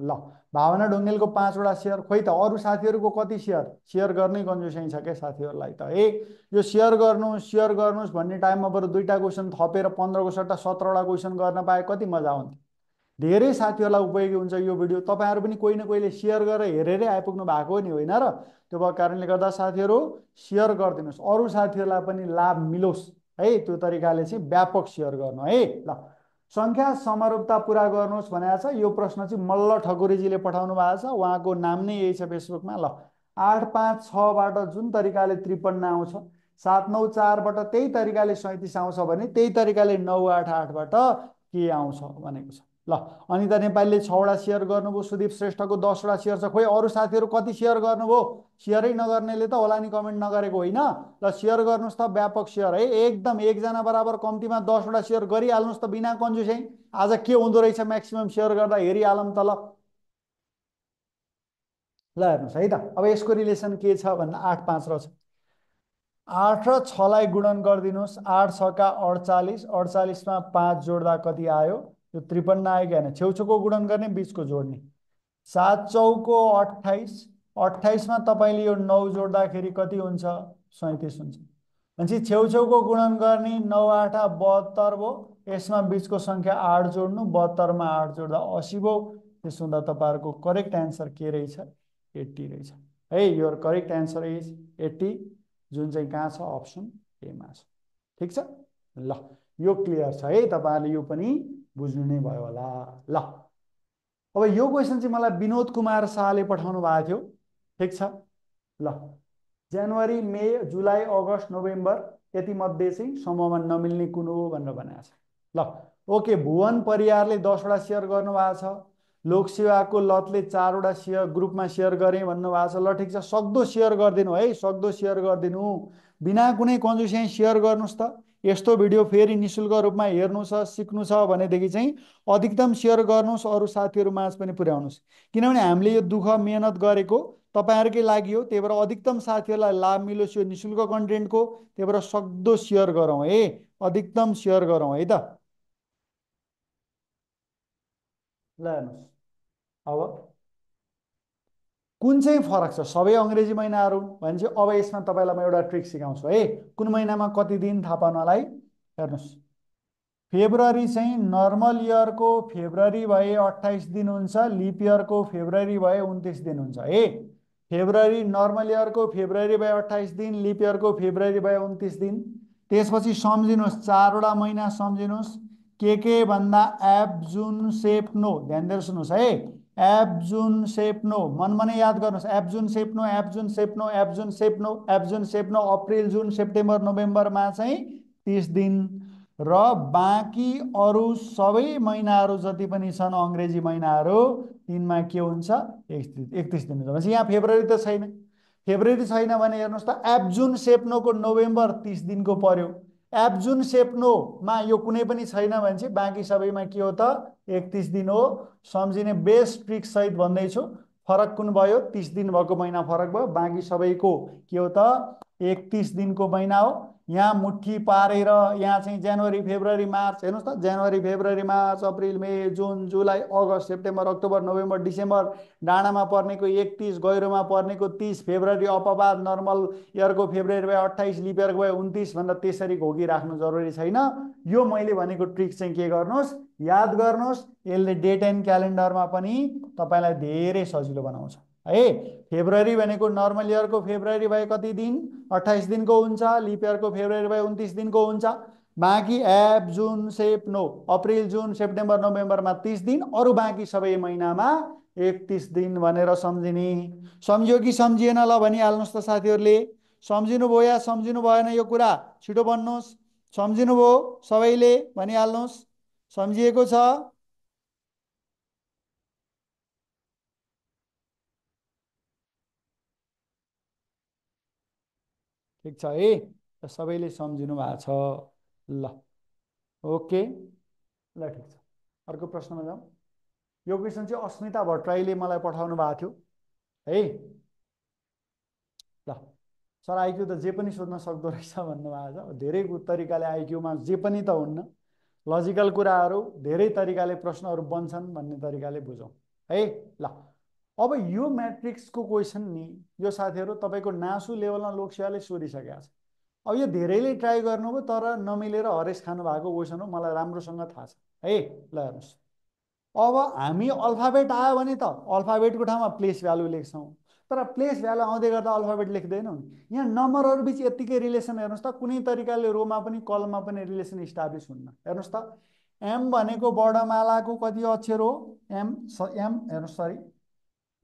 Speaker 1: ल भावना ढुङ्गेलको पाँचवटा सेयर खोइ त अरू साथीहरूको कति सेयर सेयर गर्नै कन्जुसै छ क्या साथीहरूलाई त ए यो सेयर गर्नुहोस् सेयर गर्नुहोस् भन्ने टाइममा बरु दुईवटा क्वेसन थपेर पन्ध्रको सट्टा सत्रवटा क्वेसन गर्न पाए कति मजा आउँथ्यो धेरै साथीहरूलाई उपयोगी हुन्छ यो भिडियो तपाईँहरू पनि कोही न कोहीले सेयर गरेर हेरेरै आइपुग्नु भएको नि होइन र त्यो भएको कारणले गर्दा साथीहरू सेयर गरिदिनुहोस् अरू साथीहरूलाई पनि लाभ मिलोस् है त्यो तरिकाले चाहिँ व्यापक सेयर गर्नु है ल सङ्ख्या समरूपता पुरा गर्नुहोस् भनेको छ यो प्रश्न चाहिँ मल्ल ठकुरीजीले पठाउनु भएको छ उहाँको नाम नै यही छ फेसबुकमा ल आठ पाँच छबाट जुन तरिकाले त्रिपन्न आउँछ सात नौ चारबाट त्यही तरिकाले सैँतिस आउँछ भने त्यही तरिकाले नौ आठ आठबाट के आउँछ भनेको छ ल अनिता नेपालीले छवटा सेयर गर्नुभयो सुदीप श्रेष्ठको दसवटा सेयर छ खोइ अरू साथीहरू कति सेयर गर्नुभयो सेयरै नगर्नेले त होला नि कमेन्ट नगरेको होइन ल सेयर गर्नुहोस् त व्यापक सेयर है एकदम एकजना बराबर कम्तीमा दसवटा सेयर गरिहाल्नुहोस् त बिना कन्जुसै आज के हुँदो रहेछ म्याक्सिमम् सेयर गर्दा हेरिहालौँ त ल ल हेर्नुहोस् है त अब यसको रिलेसन के छ भन्दा आठ पाँच र छ आठ र छलाई गुणन गरिदिनुहोस् आठ छका अडचालिस अडचालिसमा पाँच जोड्दा कति आयो यो त्रिपन्न आयो कि होइन छेउछेउको गुणन गर्ने बिचको जोड्ने सात चौको अठाइस अठाइसमा तपाईँले यो नौ जोड्दाखेरि कति हुन्छ सैँतिस हुन्छ भनेपछि छेउछेउको गुणन गर्ने नौ आठ बहत्तर भयो यसमा बिचको सङ्ख्या आठ जोड्नु बहत्तरमा आठ जोड्दा असी भयो त्यसो हुँदा तपाईँहरूको करेक्ट एन्सर के रहेछ एट्टी रहेछ है यो करेक्ट एन्सर इज एट्टी जुन चाहिँ कहाँ छ अप्सन एमा छ ठिक छ ल यो क्लियर छ है तपाईँहरूले यो पनि बुझ्नु नै भयो होला ल अब यो क्वेसन चाहिँ मलाई विनोद कुमार शाहले पठाउनु भएको थियो ठिक छ ल जनवरी मे जुलाई अगस्त नोभेम्बर यति मध्ये चाहिँ समूहमा नमिल्ने कुन हो भनेर भनेको छ ल ओके भुवन परियारले दसवटा सेयर गर्नुभएको छ लोकसेवाको लतले चारवटा सेयर ग्रुपमा सेयर गरेँ भन्नुभएको छ ल ठिक छ सक्दो सेयर गरिदिनु है सक्दो सेयर गरिदिनु बिना कुनै कन्जुस्याइ सेयर गर्नुहोस् त यस्तो भिडियो फेरि नि शुल्क रूपमा हेर्नु छ सिक्नु छ भनेदेखि चाहिँ अधिकतम सेयर गर्नुहोस् अरू साथीहरूमाझ पनि पुर्याउनुहोस् किनभने हामीले यो दुःख मेहनत गरेको तपाईँहरूकै लागि हो त्यही भएर अधिकतम साथीहरूलाई लाभ मिलोस् यो निशुल्क कन्टेन्टको त्यही भएर सक्दो सेयर गरौँ है अधिकतम सेयर गरौँ है त ल हेर्नुहोस् अब कुन चाहिँ फरक छ सबै अङ्ग्रेजी महिनाहरू भनेपछि अब यसमा तपाईँलाई म एउटा ट्रिक सिकाउँछु है कुन महिनामा कति दिन थाहा पाउनलाई हेर्नुहोस् फेब्रुअरी चाहिँ नर्मल इयरको फेब्रुअरी भए अट्ठाइस दिन हुन्छ लिप इयरको फेब्रुअरी भए उन्तिस दिन हुन्छ है फेब्रुअरी नर्मल इयरको फेब्रुअरी भए अट्ठाइस दिन लिप इयरको फेब्रुअरी भए उन्तिस दिन त्यसपछि सम्झिनुहोस् चारवटा महिना सम्झिनुहोस् के के भन्दा एप जुन सेप नो ध्यान दिएर सुन्नुहोस् है एब्जुन सेप्नो मनमनै याद गर्नुहोस् एब्जुन सेप्नो एब्जुन सेप्नो एब्जुन सेप्नो एब्जुन सेप्नो अप्रिल जुन सेप्टेम्बर नोभेम्बरमा चाहिँ तिस दिन र बाँकी अरू सबै महिनाहरू जति पनि छन् अङ्ग्रेजी महिनाहरू तिनमा के हुन्छ एकतिस एकतिस दिन हुन्छ यहाँ फेब्रुअरी त छैन फेब्रुअरी छैन भने हेर्नुहोस् त एब्जुन सेप्नोको नोभेम्बर तिस दिनको पर्यो एब्जुन सेप्नोमा यो कुनै पनि छैन भने चाहिँ बाँकी सबैमा के हो त एकतिस दिन हो सम्झिने बेस्ट ट्रिकसहित भन्दैछु फरक कुन भयो तिस दिन भएको महिना फरक भयो बाँकी सबैको के हो त एकतिस दिनको महिना हो यहाँ मुठी पारेर यहाँ चाहिँ जनवरी फेब्रुअरी मार्च हेर्नुहोस् त January February March April May June July August September October November December डाँडामा पर्नेको एकतिस गहिरोमा पर्नेको तिस फेब्रुअरी अपवाद नर्मल इयरको फेब्रुअरी भयो अट्ठाइस लिपियरको इयरको भयो उन्तिस भन्दा त्यसरी घोकिराख्नु जरुरी छैन यो मैले भनेको ट्रिक चाहिँ के गर्नुहोस् याद गर्नुहोस् यसले डेट एन्ड क्यालेन्डरमा पनि तपाईँलाई धेरै सजिलो बनाउँछ है फेब्रुअरी भनेको नर्मल इयरको फेब्रुअरी भए कति दिन अट्ठाइस दिनको हुन्छ लिप इयरको फेब्रुअरी भयो उन्तिस दिनको हुन्छ बाँकी Ap Jun Sep No April June September नोभेम्बरमा तिस दिन अरू बाँकी सबै महिनामा एकतिस दिन भनेर सम्झिने सम्झ्यो कि सम्झिएन ल भनिहाल्नुहोस् त साथीहरूले भयो या सम्झिनु भएन यो कुरा छिटो भन्नुहोस् भयो सबैले भनिहाल्नुहोस् सम्झिएको छ ठिक छ है सबैले सम्झिनु भएको छ ल ओके ल ठिक छ अर्को प्रश्नमा जाउँ यो क्वेसन चाहिँ अस्मिता भट्टराईले मलाई पठाउनु भएको थियो है ल सर आइक्यू त जे पनि सोध्न सक्दो रहेछ भन्नुभएको छ धेरै तरिकाले आइक्यूमा जे पनि त हुन्न लजिकल कुराहरू धेरै तरिकाले प्रश्नहरू बन्छन् भन्ने तरिकाले बुझौँ है ल अब यो म्याट्रिक्सको क्वेसन नि यो साथीहरू तपाईँको नासु लेभलमा लोकसेवाले सोधिसकेको छ अब यो धेरैले ट्राई गर्नुभयो तर नमिलेर हरेस खानुभएको क्वेसन हो मलाई राम्रोसँग थाहा छ है ल हेर्नुहोस् अब हामी अल्फाबेट आयो भने त अल्फाबेटको ठाउँमा प्लेस भ्यालु लेख्छौँ तर प्लेस भ्यालु आउँदै गर्दा अल्फाबेट लेख्दैनौँ नि यहाँ नम्बरहरू बिच यत्तिकै रिलेसन हेर्नुहोस् त कुनै तरिकाले रोमा पनि कलममा पनि रिलेसन इस्टाब्लिस हुन्न हेर्नुहोस् त एम भनेको बडमालाको कति अक्षर हो एम स एम हेर्नुहोस् सरी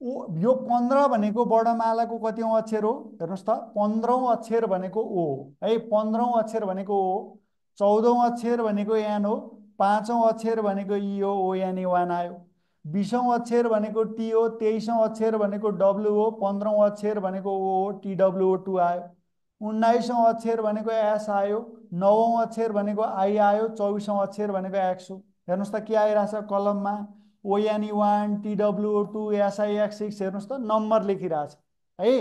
Speaker 1: ओ यो पन्ध्र भनेको वर्णमालाको कतिौँ अक्षर हो हेर्नुहोस् त पन्ध्रौँ अक्षर भनेको ओ है पन्ध्रौँ अक्षर भनेको ओ चौधौँ अक्षर भनेको एन हो पाँचौँ अक्षर भनेको इ हो ओ यानि वान आयो बिसौँ अक्षर भनेको टी हो तेइसौँ अक्षर भनेको डब्लु हो पन्ध्रौँ अक्षर भनेको ओ हो टिडब्लुओ टु आयो उन्नाइसौँ अक्षर भनेको एस आयो नवौँ अक्षर भनेको आई आयो चौबिसौँ अक्षर भनेको एक्स हो हेर्नुहोस् त के आइरहेछ कलममा O N E one T W O two S I X six हेर्नुहोस् त नम्बर लेखिरहेछ है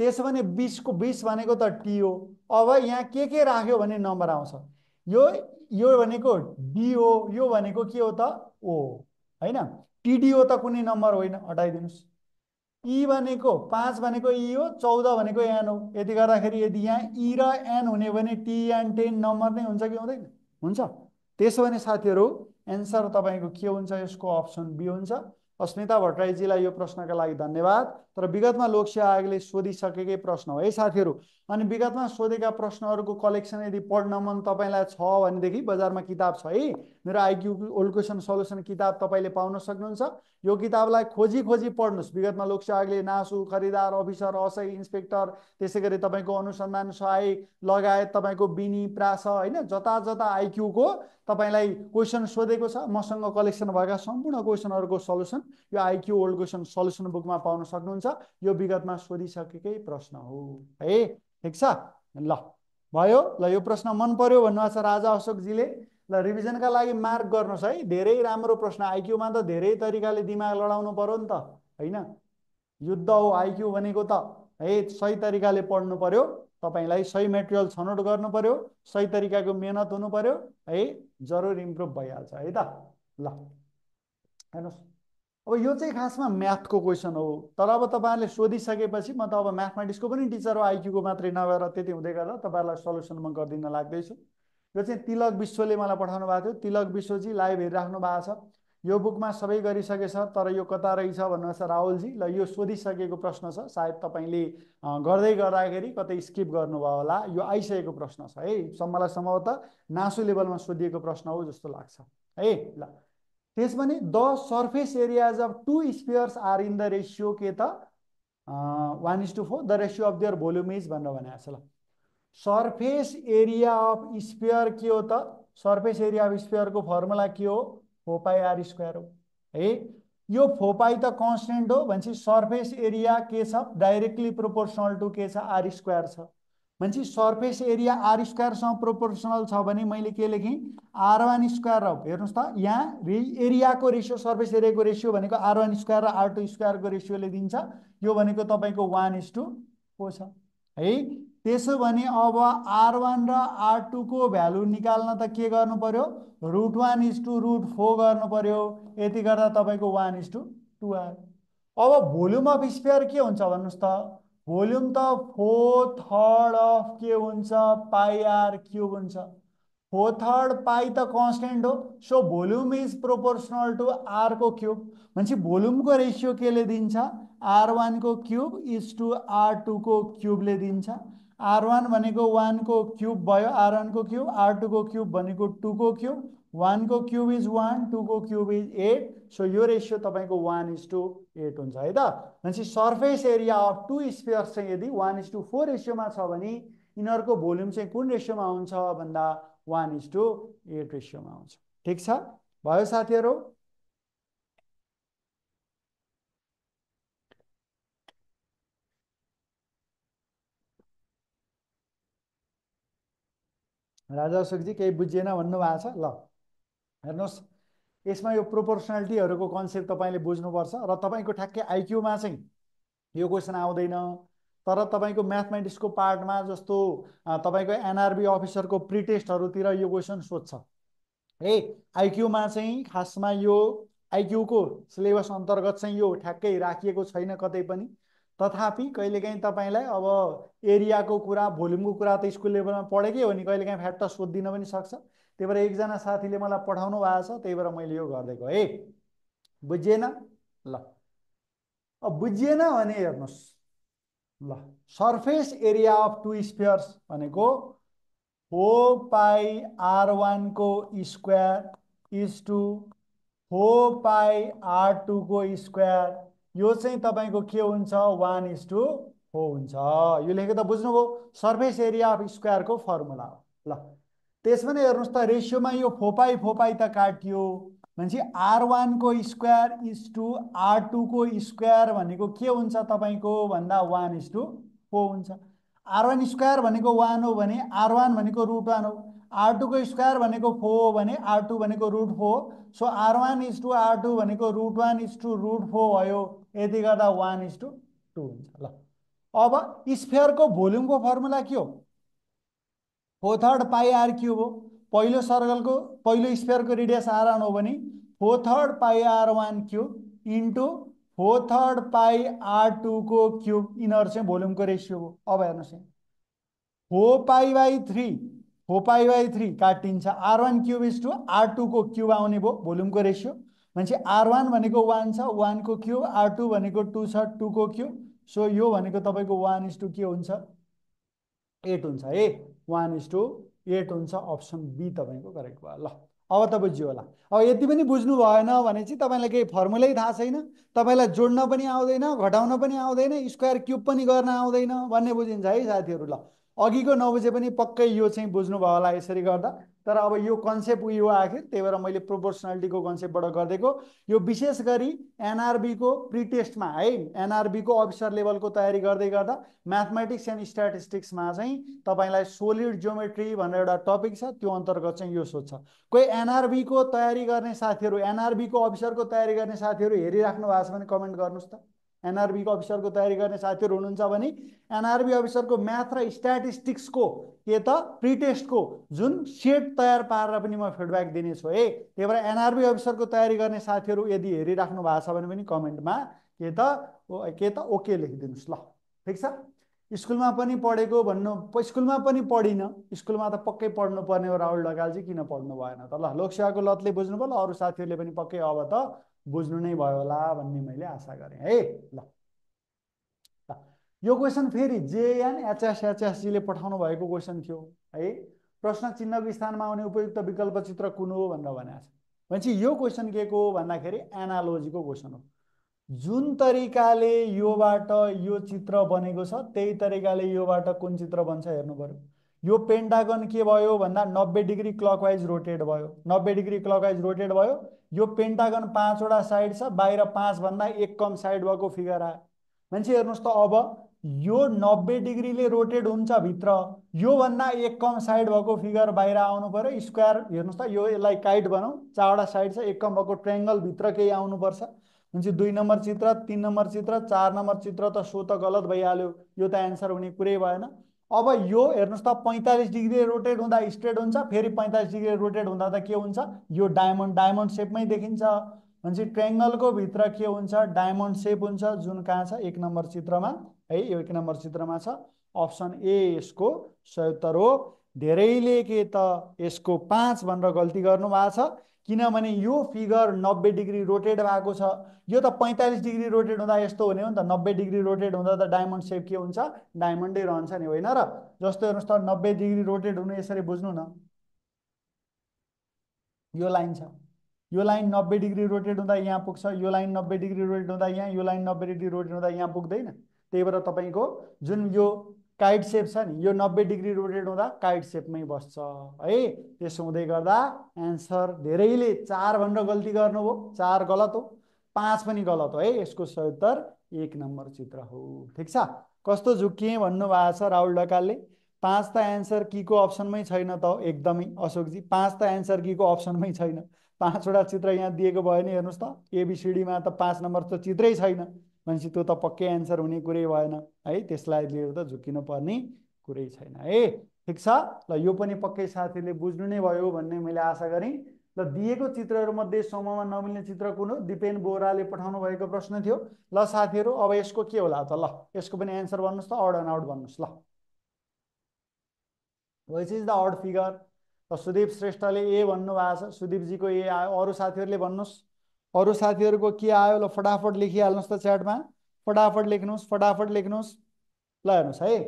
Speaker 1: त्यसो भने बिसको बिस भनेको त टिओ अब यहाँ के के राख्यो भने नम्बर आउँछ यो यो भनेको डिओ यो भनेको के हो त ओ होइन टिडिओ त कुनै नम्बर होइन हटाइदिनुहोस् ई e भनेको पाँच भनेको ई e हो चौध भनेको एन हो यति गर्दाखेरि यदि यहाँ ई e र एन हुने भने टी एन टेन नम्बर नै हुन्छ कि हुँदैन हुन्छ त्यसो भने साथीहरू एन्सर तपाईँको के हुन्छ यसको अप्सन बी हुन्छ अस्मिता भट्टराईजीलाई यो प्रश्नका लागि धन्यवाद तर विगतमा लोकसेवा आयोगले सोधिसकेकै प्रश्न हो है साथीहरू अनि विगतमा सोधेका प्रश्नहरूको कलेक्सन यदि पढ्न मन तपाईँलाई छ भनेदेखि बजारमा किताब छ है मेरो आइक्यू ओल्ड क्वेसन सल्युसन किताब तपाईँले पाउन सक्नुहुन्छ यो किताबलाई खोजी खोजी पढ्नुहोस् विगतमा लोकसेवा आयोगले नासु खरिदार अफिसर असै इन्सपेक्टर त्यसै गरी तपाईँको अनुसन्धान सहायक लगायत तपाईँको बिनी प्रास होइन जता जता आइक्यूको तपाईँलाई क्वेसन सोधेको छ मसँग कलेक्सन भएका सम्पूर्ण क्वेसनहरूको सल्युसन यो आइक्यू ओल्ड क्वेसन सल्युसन बुकमा पाउन सक्नुहुन्छ यो विगतमा सोधिसकेकै प्रश्न हो है ठिक छ ल भयो ल यो प्रश्न मन पर्यो भन्नुभएको छ राजा अशोकजीले ल रिभिजनका लागि मार्क गर्नुहोस् है धेरै राम्रो प्रश्न आइक्यूमा त धेरै तरिकाले दिमाग लडाउनु पऱ्यो नि त होइन युद्ध हो आइक्यू भनेको त है सही तरिकाले पढ्नु पऱ्यो तपाईँलाई सही मेटेरियल छनौट गर्नु पऱ्यो सही तरिकाको मेहनत हुनु पऱ्यो है जरुर इम्प्रुभ भइहाल्छ है त ल हेर्नुहोस् अब यो चाहिँ खासमा म्याथको क्वेसन हो तर अब तपाईँहरूले सोधिसकेपछि म त अब म्याथमेटिक्सको पनि टिचर हो आइक्यूको मात्रै नभएर त्यति हुँदै गर्दा तपाईँहरूलाई सल्युसन म गरिदिन लाग्दैछु यो चाहिँ तिलक विश्वले मलाई पठाउनु भएको थियो तिलक विश्वजी लाइभ हेरिराख्नु भएको छ यो बुकमा सबै गरिसकेछ तर यो कता रहेछ भन्नुहोस् राहुलजी ल यो सोधिसकेको प्रश्न छ सायद तपाईँले गर्दै गर्दाखेरि कतै स्किप गर्नुभयो होला यो आइसकेको प्रश्न छ है मलाई सम्भवतः नासु लेभलमा सोधिएको प्रश्न हो जस्तो लाग्छ है ल त्यसमा नि the surface areas of two spheres are in the ratio के त one is to four the ratio of their volume is भनेर भनेको छ ल सर्फेस एरिया अफ स्पेयर के हो त सर्फेस एरिया अफ स्पेयरको फर्मुला के हो फोपाई आर स्क्वायर हो है यो फोपाई त कन्सटेन्ट हो भनेपछि सर्फेस एरिया के छ डाइरेक्टली प्रोपोर्सनल टु के छ आर स्क्वायर छ भनेपछि सर्फेस एरिया आर स्क्वायरसँग प्रोपोर्सनल छ भने मैले के लेखेँ आर वान स्क्वायर हेर्नुहोस् त यहाँ रे एरियाको रेसियो सर्फेस एरियाको रेसियो भनेको आर वान स्क्वायर र आर टू स्क्वायरको रेसियोले दिन्छ यो भनेको तपाईँको वान इज टू को छ है त्यसो भने अब आर वान र आर टूको भ्यालु निकाल्न त के गर्नु पर्यो root one is to root four गर्नु पर्यो यति गर्दा तपाईँको one is to two to r volume of sphere के हुन्छ भन्नुहोस् त भोल्युम त फोर थर्ड अफ के हुन्छ पाइआर क्युब हुन्छ फोर थर्ड पाइ त कन्सटेन्ट हो so volume is proportional to आरको क्युब भनेपछि भोल्युमको रेसियो केले दिन्छ आर वानको क्युब इज टु आर टूको क्युबले दिन्छ आर वान भनेको वानको क्युब भयो आर वानको क्युब आर टूको क्युब भनेको टूको क्युब वानको क्युब इज वान टूको क्युब इज एट सो यो रेसियो तपाईँको वान इज टू एट हुन्छ है त भनेपछि surface area of two spheres चाहिँ यदि वान इज टू फोर रेसियोमा छ भने यिनीहरूको भोल्युम चाहिँ कुन रेसियोमा हुन्छ भन्दा वान इज टू एट रेसियोमा आउँछ ठिक छ भयो साथीहरू राजा अशोकजी केही बुझिएन भन्नुभएको छ ल हेर्नुहोस् यसमा यो प्रोपोर्सनालिटीहरूको कन्सेप्ट तपाईँले बुझ्नुपर्छ र तपाईँको ठ्याक्कै आइक्यूमा चाहिँ यो क्वेसन आउँदैन तर तपाईँको म्याथमेटिक्सको पार्टमा जस्तो तपाईँको एनआरबी अफिसरको प्रिटेस्टहरूतिर यो क्वेसन सोध्छ है आइक्यूमा चाहिँ खासमा यो आइक्यूको सिलेबस अन्तर्गत चाहिँ यो ठ्याक्कै राखिएको छैन कतै पनि तथापि कहिलेकाहीँ तपाईँलाई अब एरियाको कुरा भोल्युमको कुरा त स्कुल लेभलमा पढेकै हो नि कहिलेकाहीँ फ्याट सोधिदिन पनि सक्छ त्यही भएर एकजना साथीले मलाई पठाउनु भएको छ त्यही भएर मैले यो गरिदिएको है बुझिएन ल अब बुझिएन भने हेर्नुहोस् ल surface area of two spheres भनेको फोर पाई आर वानको square is to four pi r टूको स्क्वायर यो चाहिँ तपाईँको के हुन्छ वान इज टू हो हुन्छ यो लेखेको त बुझ्नुभयो सर्फेस एरिया अफ स्क्वायरको फर्मुला हो ल त्यसमा नै हेर्नुहोस् त रेसियोमा यो फोपाई फोपाई त काटियो भनेपछि आर वानको स्क्वायर इज टू आर टूको स्क्वायर भनेको के हुन्छ तपाईँको भन्दा वान इज टू फोर हुन्छ आर वान स्क्वायर भनेको वान हो भने आर वान भनेको रुट वान हो आर टूको स्क्वायर भनेको फोर हो भने आर टू भनेको root four so r one is to r two भनेको root one is to root four भयो यति गर्दा वान इज टू टू हुन्छ ल अब स्फेयरको भोल्युमको फर्मुला के हो four third pi r cube हो पहिलो सर्कलको पहिलो स्पेयरको रेडियस आर हो भने four third pi r one cube into four third pi r टूको क्युब यिनीहरू चाहिँ भोल्युमको रेसियो हो अब हेर्नुहोस् है four pi by three four pi by three काटिन्छ r one cube is to r टूको क्युब आउने भयो भोल्युमको रेसियो भनेपछि आर वान भनेको वान छ वानको क्युब आर टू भनेको टू छ टूको क्युब सो यो भनेको तपाईँको वान इज टू के हुन्छ एट हुन्छ ए वान इज टू एट हुन्छ अप्सन बी तपाईँको करेक्ट भयो ल अब त बुझ्यो होला अब यति पनि बुझ्नु भएन भने चाहिँ तपाईँलाई केही फर्मुलै थाहा छैन तपाईँलाई जोड्न पनि आउँदैन घटाउन पनि आउँदैन स्क्वायर क्युब पनि गर्न आउँदैन भन्ने बुझिन्छ है साथीहरू ल अघिको बजे पनि पक्कै यो चाहिँ बुझ्नुभयो होला यसरी गर्दा तर अब यो कन्सेप्ट उयो आएको त्यही भएर मैले प्रोपोर्सनालिटीको कन्सेप्टबाट गरिदिएको यो विशेष गरी एनआरबीको प्रिटेस्टमा है एनआरबीको अफिसर लेभलको तयारी गर्दै गर्दा म्याथमेटिक्स एन्ड स्ट्याटिस्टिक्समा चाहिँ तपाईँलाई सोलिड जियोमेट्री भनेर एउटा टपिक छ त्यो अन्तर्गत चाहिँ यो सोध्छ कोही एनआरबीको तयारी गर्ने साथीहरू एनआरबीको अफिसरको तयारी गर्ने साथीहरू हेरिराख्नु भएको छ भने कमेन्ट गर्नुहोस् त एनआरबीको अफिसरको तयारी गर्ने साथीहरू हुनुहुन्छ भने एनआरबी अफिसरको म्याथ र स्ट्याटिस्टिक्सको के त प्रिटेस्टको जुन सेट तयार पारेर पनि म फिडब्याक दिनेछु है त्यही भएर एनआरबी अफिसरको तयारी गर्ने साथीहरू यदि हेरिराख्नु भएको छ भने पनि कमेन्टमा के त के त ओके लेखिदिनुहोस् ल ठिक छ स्कुलमा पनि पढेको भन्नु स्कुलमा पनि पढिनँ स्कुलमा त पक्कै पढ्नु पर्ने हो राहुल ढकालजी किन पढ्नु भएन त ल लोकसेवाको लतले बुझ्नु बुझ्नुभयो ल अरू साथीहरूले पनि पक्कै अब त बुझ्नु नै भयो होला भन्ने मैले आशा गरेँ है ल यो क्वेसन फेरि जेएन एचएस एचएसजीले पठाउनु भएको क्वेसन थियो है प्रश्न चिन्हको स्थानमा आउने उपयुक्त विकल्प चित्र कुन हो भनेर भनेको छ भनेपछि यो क्वेसन के को हो भन्दाखेरि एनालोजीको क्वेसन हो जुन तरिकाले योबाट यो चित्र बनेको छ त्यही तरिकाले योबाट कुन चित्र बन्छ हेर्नु पऱ्यो यो पेन्टागन के भयो भन्दा नब्बे डिग्री क्लकवाइज रोटेट भयो नब्बे डिग्री क्लकवाइज रोटेट भयो यो पेन्टागन पाँचवटा साइड छ बाहिर पाँचभन्दा एक कम साइड भएको फिगर आयो मान्छे हेर्नुहोस् त अब यो नब्बे डिग्रीले रोटेट हुन्छ भित्र योभन्दा एक कम साइड भएको फिगर बाहिर आउनु पऱ्यो स्क्वायर हेर्नुहोस् त यो यसलाई काइट भनौँ चारवटा साइड छ एक कम भएको ट्रायङ्गलभित्र केही आउनुपर्छ भनेपछि दुई नम्बर चित्र तिन नम्बर चित्र चार नम्बर चित्र त सो त गलत भइहाल्यो यो त एन्सर हुने कुरै भएन अब यो हेर्नुहोस् त पैँतालिस डिग्री रोटेट हुँदा स्ट्रेट हुन्छ फेरि पैँतालिस डिग्री रोटेट हुँदा त के हुन्छ यो डायमन्ड डायमन्ड सेपमै देखिन्छ भनेपछि ट्रेङ्गलको भित्र के हुन्छ डायमन्ड सेप हुन्छ जुन कहाँ छ एक नम्बर चित्रमा है यो एक नम्बर चित्रमा छ अप्सन ए यसको उत्तर हो धेरैले के त यसको पाँच भनेर गल्ती गर्नुभएको छ किनभने यो फिगर नब्बे डिग्री रोटेड भएको छ यो त पैँतालिस डिग्री रोटेड हुँदा यस्तो हुने हो नि त नब्बे डिग्री रोटेड हुँदा त डायमन्ड सेप के हुन्छ डायमन्डै रहन्छ नि होइन र जस्तो हेर्नुहोस् त नब्बे डिग्री रोटेड हुनु यसरी बुझ्नु न यो लाइन छ यो लाइन नब्बे डिग्री रोटेड हुँदा यहाँ पुग्छ यो लाइन नब्बे डिग्री रोटेड हुँदा यहाँ यो लाइन नब्बे डिग्री रोटेड हुँदा यहाँ पुग्दैन त्यही भएर तपाईँको जुन यो काइट सेप छ नि यो नब्बे डिग्री रोटेट हुँदा काइट सेपमै बस्छ है त्यसो हुँदै गर्दा एन्सर धेरैले चार भनेर गल्ती गर्नुभयो चार गलत हो पाँच पनि गलत हो है यसको उत्तर एक नम्बर चित्र हो ठिक छ कस्तो झुक्किएँ भन्नुभएको छ राहुल ढकालले पाँच त एन्सर किको अप्सनमै छैन त एकदमै अशोकजी पाँच त एन्सर किको अप्सनमै छैन पाँचवटा चित्र यहाँ दिएको भयो नि हेर्नुहोस् त एबिसिडीमा त पाँच नम्बर त चित्रै छैन भनेपछि त्यो त पक्कै एन्सर हुने कुरै भएन है त्यसलाई लिएर त झुकिनु पर्ने कुरै छैन है ठिक छ ल यो पनि पक्कै साथीले बुझ्नु नै भयो भन्ने मैले आशा गरेँ ल दिएको चित्रहरूमध्ये समूहमा नमिल्ने चित्र कुन हो दिपेन बोराले पठाउनु भएको प्रश्न थियो ल साथीहरू अब यसको के होला त ल यसको पनि एन्सर भन्नुहोस् त अड एन्ड आउट भन्नुहोस् ल which is the odd figure ल सुदीप श्रेष्ठले ए भन्नुभएको छ सुदीपजीको ए आयो अरू साथीहरूले भन्नुहोस् अरू साथीहरूको के आयो ल फटाफट लेखिहाल्नुहोस् त च्याटमा फटाफट लेख्नुहोस् फटाफट लेख्नुहोस् ल हेर्नुहोस् है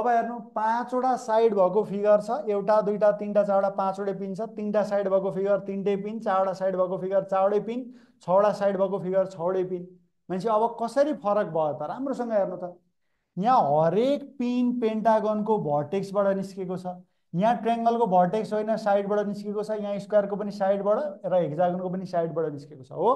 Speaker 1: अब हेर्नु पाँचवटा साइड भएको फिगर छ एउटा दुईवटा तिनवटा चारवटा पाँचवटै पिन छ तिनवटा साइड भएको फिगर तिनटै पिन चारवटा साइड भएको फिगर चारवटै पिन छवटा साइड भएको फिगर छवटै पिन मान्छे अब कसरी फरक भयो त राम्रोसँग हेर्नु त यहाँ हरेक पिन पेन्टागनको भर्टेक्सबाट निस्केको छ यहाँ ट्रेङ्गलको भर्टेक्स होइन साइडबाट निस्केको छ यहाँ स्क्वायरको पनि साइडबाट र हेक्जागनको पनि साइडबाट निस्केको छ हो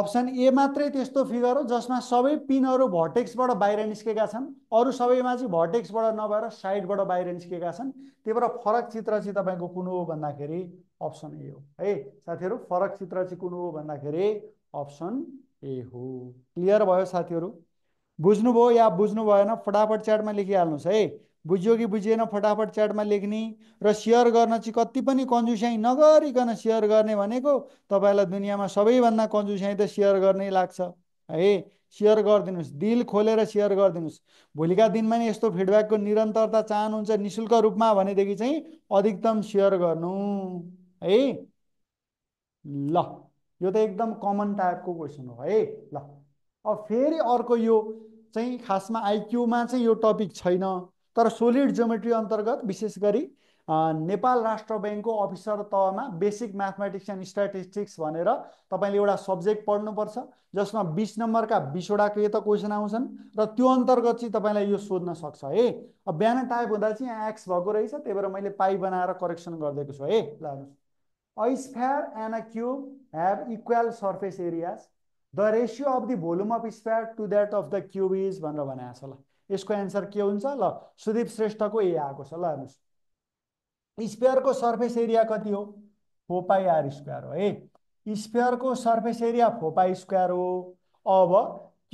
Speaker 1: अप्सन ए मात्रै त्यस्तो फिगर हो जसमा सबै पिनहरू भर्टेक्सबाट बाहिर निस्केका छन् अरू सबैमा चाहिँ भर्टेक्सबाट नभएर साइडबाट बाहिर निस्केका छन् त्यही भएर फरक चित्र चाहिँ तपाईँको कुन हो भन्दाखेरि अप्सन ए हो है साथीहरू फरक चित्र चाहिँ कुन हो भन्दाखेरि अप्सन ए हो क्लियर भयो साथीहरू बुझ्नुभयो या बुझ्नु भएन फटाफट च्याटमा लेखिहाल्नुहोस् है बुझ्यो कि बुझिएन फटाफट च्याटमा लेख्ने र सेयर गर्न चाहिँ कति पनि कन्जुस्याइ नगरिकन सेयर गर्ने भनेको तपाईँलाई दुनियाँमा सबैभन्दा कन्जुस्याइ त सेयर गर्नै लाग्छ है सेयर गरिदिनुहोस् दिल खोलेर सेयर गरिदिनुहोस् भोलिका दिनमा नि यस्तो फिडब्याकको निरन्तरता चाहनुहुन्छ नि शुल्क रूपमा भनेदेखि चाहिँ अधिकतम सेयर गर्नु है ल यो त एकदम कमन टाइपको क्वेसन हो है ल अब फेरि अर्को यो चाहिँ खासमा आइक्यूमा चाहिँ यो टपिक छैन तर सोलिड जियोमेट्री अन्तर्गत विशेष गरी नेपाल राष्ट्र ब्याङ्कको अफिसर तहमा बेसिक म्याथमेटिक्स एन्ड स्ट्याटिस्टिक्स भनेर तपाईँले एउटा सब्जेक्ट पढ्नुपर्छ जसमा बिस नम्बरका बिसवटा के त क्वेसन आउँछन् र त्यो अन्तर्गत चाहिँ तपाईँलाई यो सोध्न सक्छ है अब बिहान टाइप हुँदा चाहिँ यहाँ एक्स भएको रहेछ त्यही भएर मैले पाइ बनाएर करेक्सन गरिदिएको छु है ल sphere and a cube have equal surface areas the ratio of the volume of sphere to that of the cube is भनेर भनेको छ ल यसको एन्सर के हुन्छ ल सुदीप श्रेष्ठको ए आएको छ ल हेर्नुहोस् स्पेयरको सर्फेस एरिया कति हो फोपाई आर स्क्वायर हो है स्पेयरको सर्फेस एरिया फोपाई स्क्वायर हो अब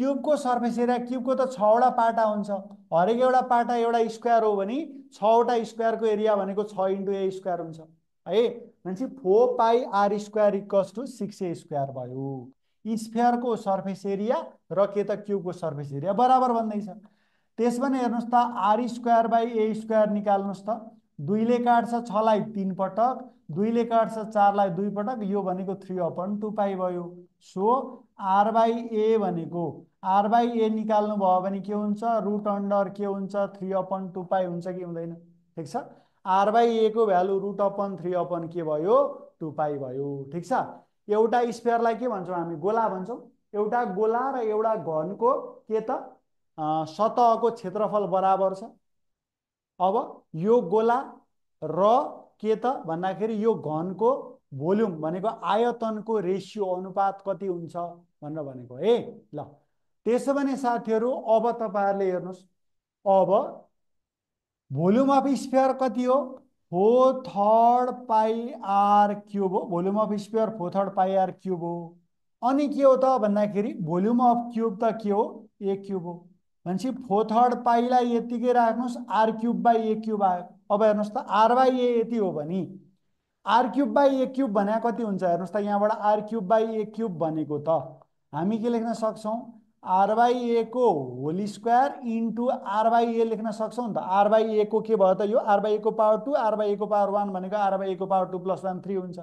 Speaker 1: क्युबको सर्फेस एरिया क्युबको त छवटा पाटा हुन्छ हरेक एउटा पाटा एउटा स्क्वायर हो भने छवटा स्क्वायरको एरिया भनेको छ इन्टु ए स्क्वायर हुन्छ है भनेपछि four pi r square equals to six a square भयो स्पेयरको सर्फेस एरिया र के त क्युबको सर्फेस एरिया बराबर भन्दैछ त्यसमा हेर्नुहोस् त r square by a square निकाल्नुहोस् त दुईले काट्छ छलाई तिन पटक दुईले काट्छ चारलाई दुई पटक यो भनेको थ्री अपन टु पाई भयो सो आर बाई ए भनेको आर बाई ए निकाल्नु भयो भने के हुन्छ रुट अन्डर के हुन्छ थ्री अपन टु पाई हुन्छ कि हुँदैन ठिक छ आर बाई ए को value root upon three upon के भयो टु पाई भयो ठिक छ एउटा स्पेयरलाई के भन्छौँ हामी गोला भन्छौँ एउटा गोला र एउटा घनको के त सतहको क्षेत्रफल बराबर छ अब यो गोला र के त भन्दाखेरि यो घनको भोल्युम भनेको आयतनको रेसियो अनुपात कति हुन्छ भनेर भनेको है ल त्यसो भने साथीहरू अब तपाईँहरूले हेर्नुहोस् अब भोल्युम अफ स्पेयर कति हो four third pi r cube हो volume of sphere four third pi r cube हो अनि के हो त भन्दाखेरि भोल्युम अफ क्युब त के हो ए क्युब हो भनेपछि फोर थर्ड पाइलाई यत्तिकै राख्नुहोस् r cube by a cube आयो अब हेर्नुहोस् त आर बाई ए यति हो भने r cube by a cube भने कति हुन्छ हेर्नुहोस् त यहाँबाट r cube by a cube भनेको त हामी के लेख्न सक्छौँ आर बाई ए को whole square into r by a लेख्न सक्छौँ नि त आर बाई ए को के भयो त यो आर बाई ए को power two r by a को पावर वान भनेको आर बाई ए को power two plus one three हुन्छ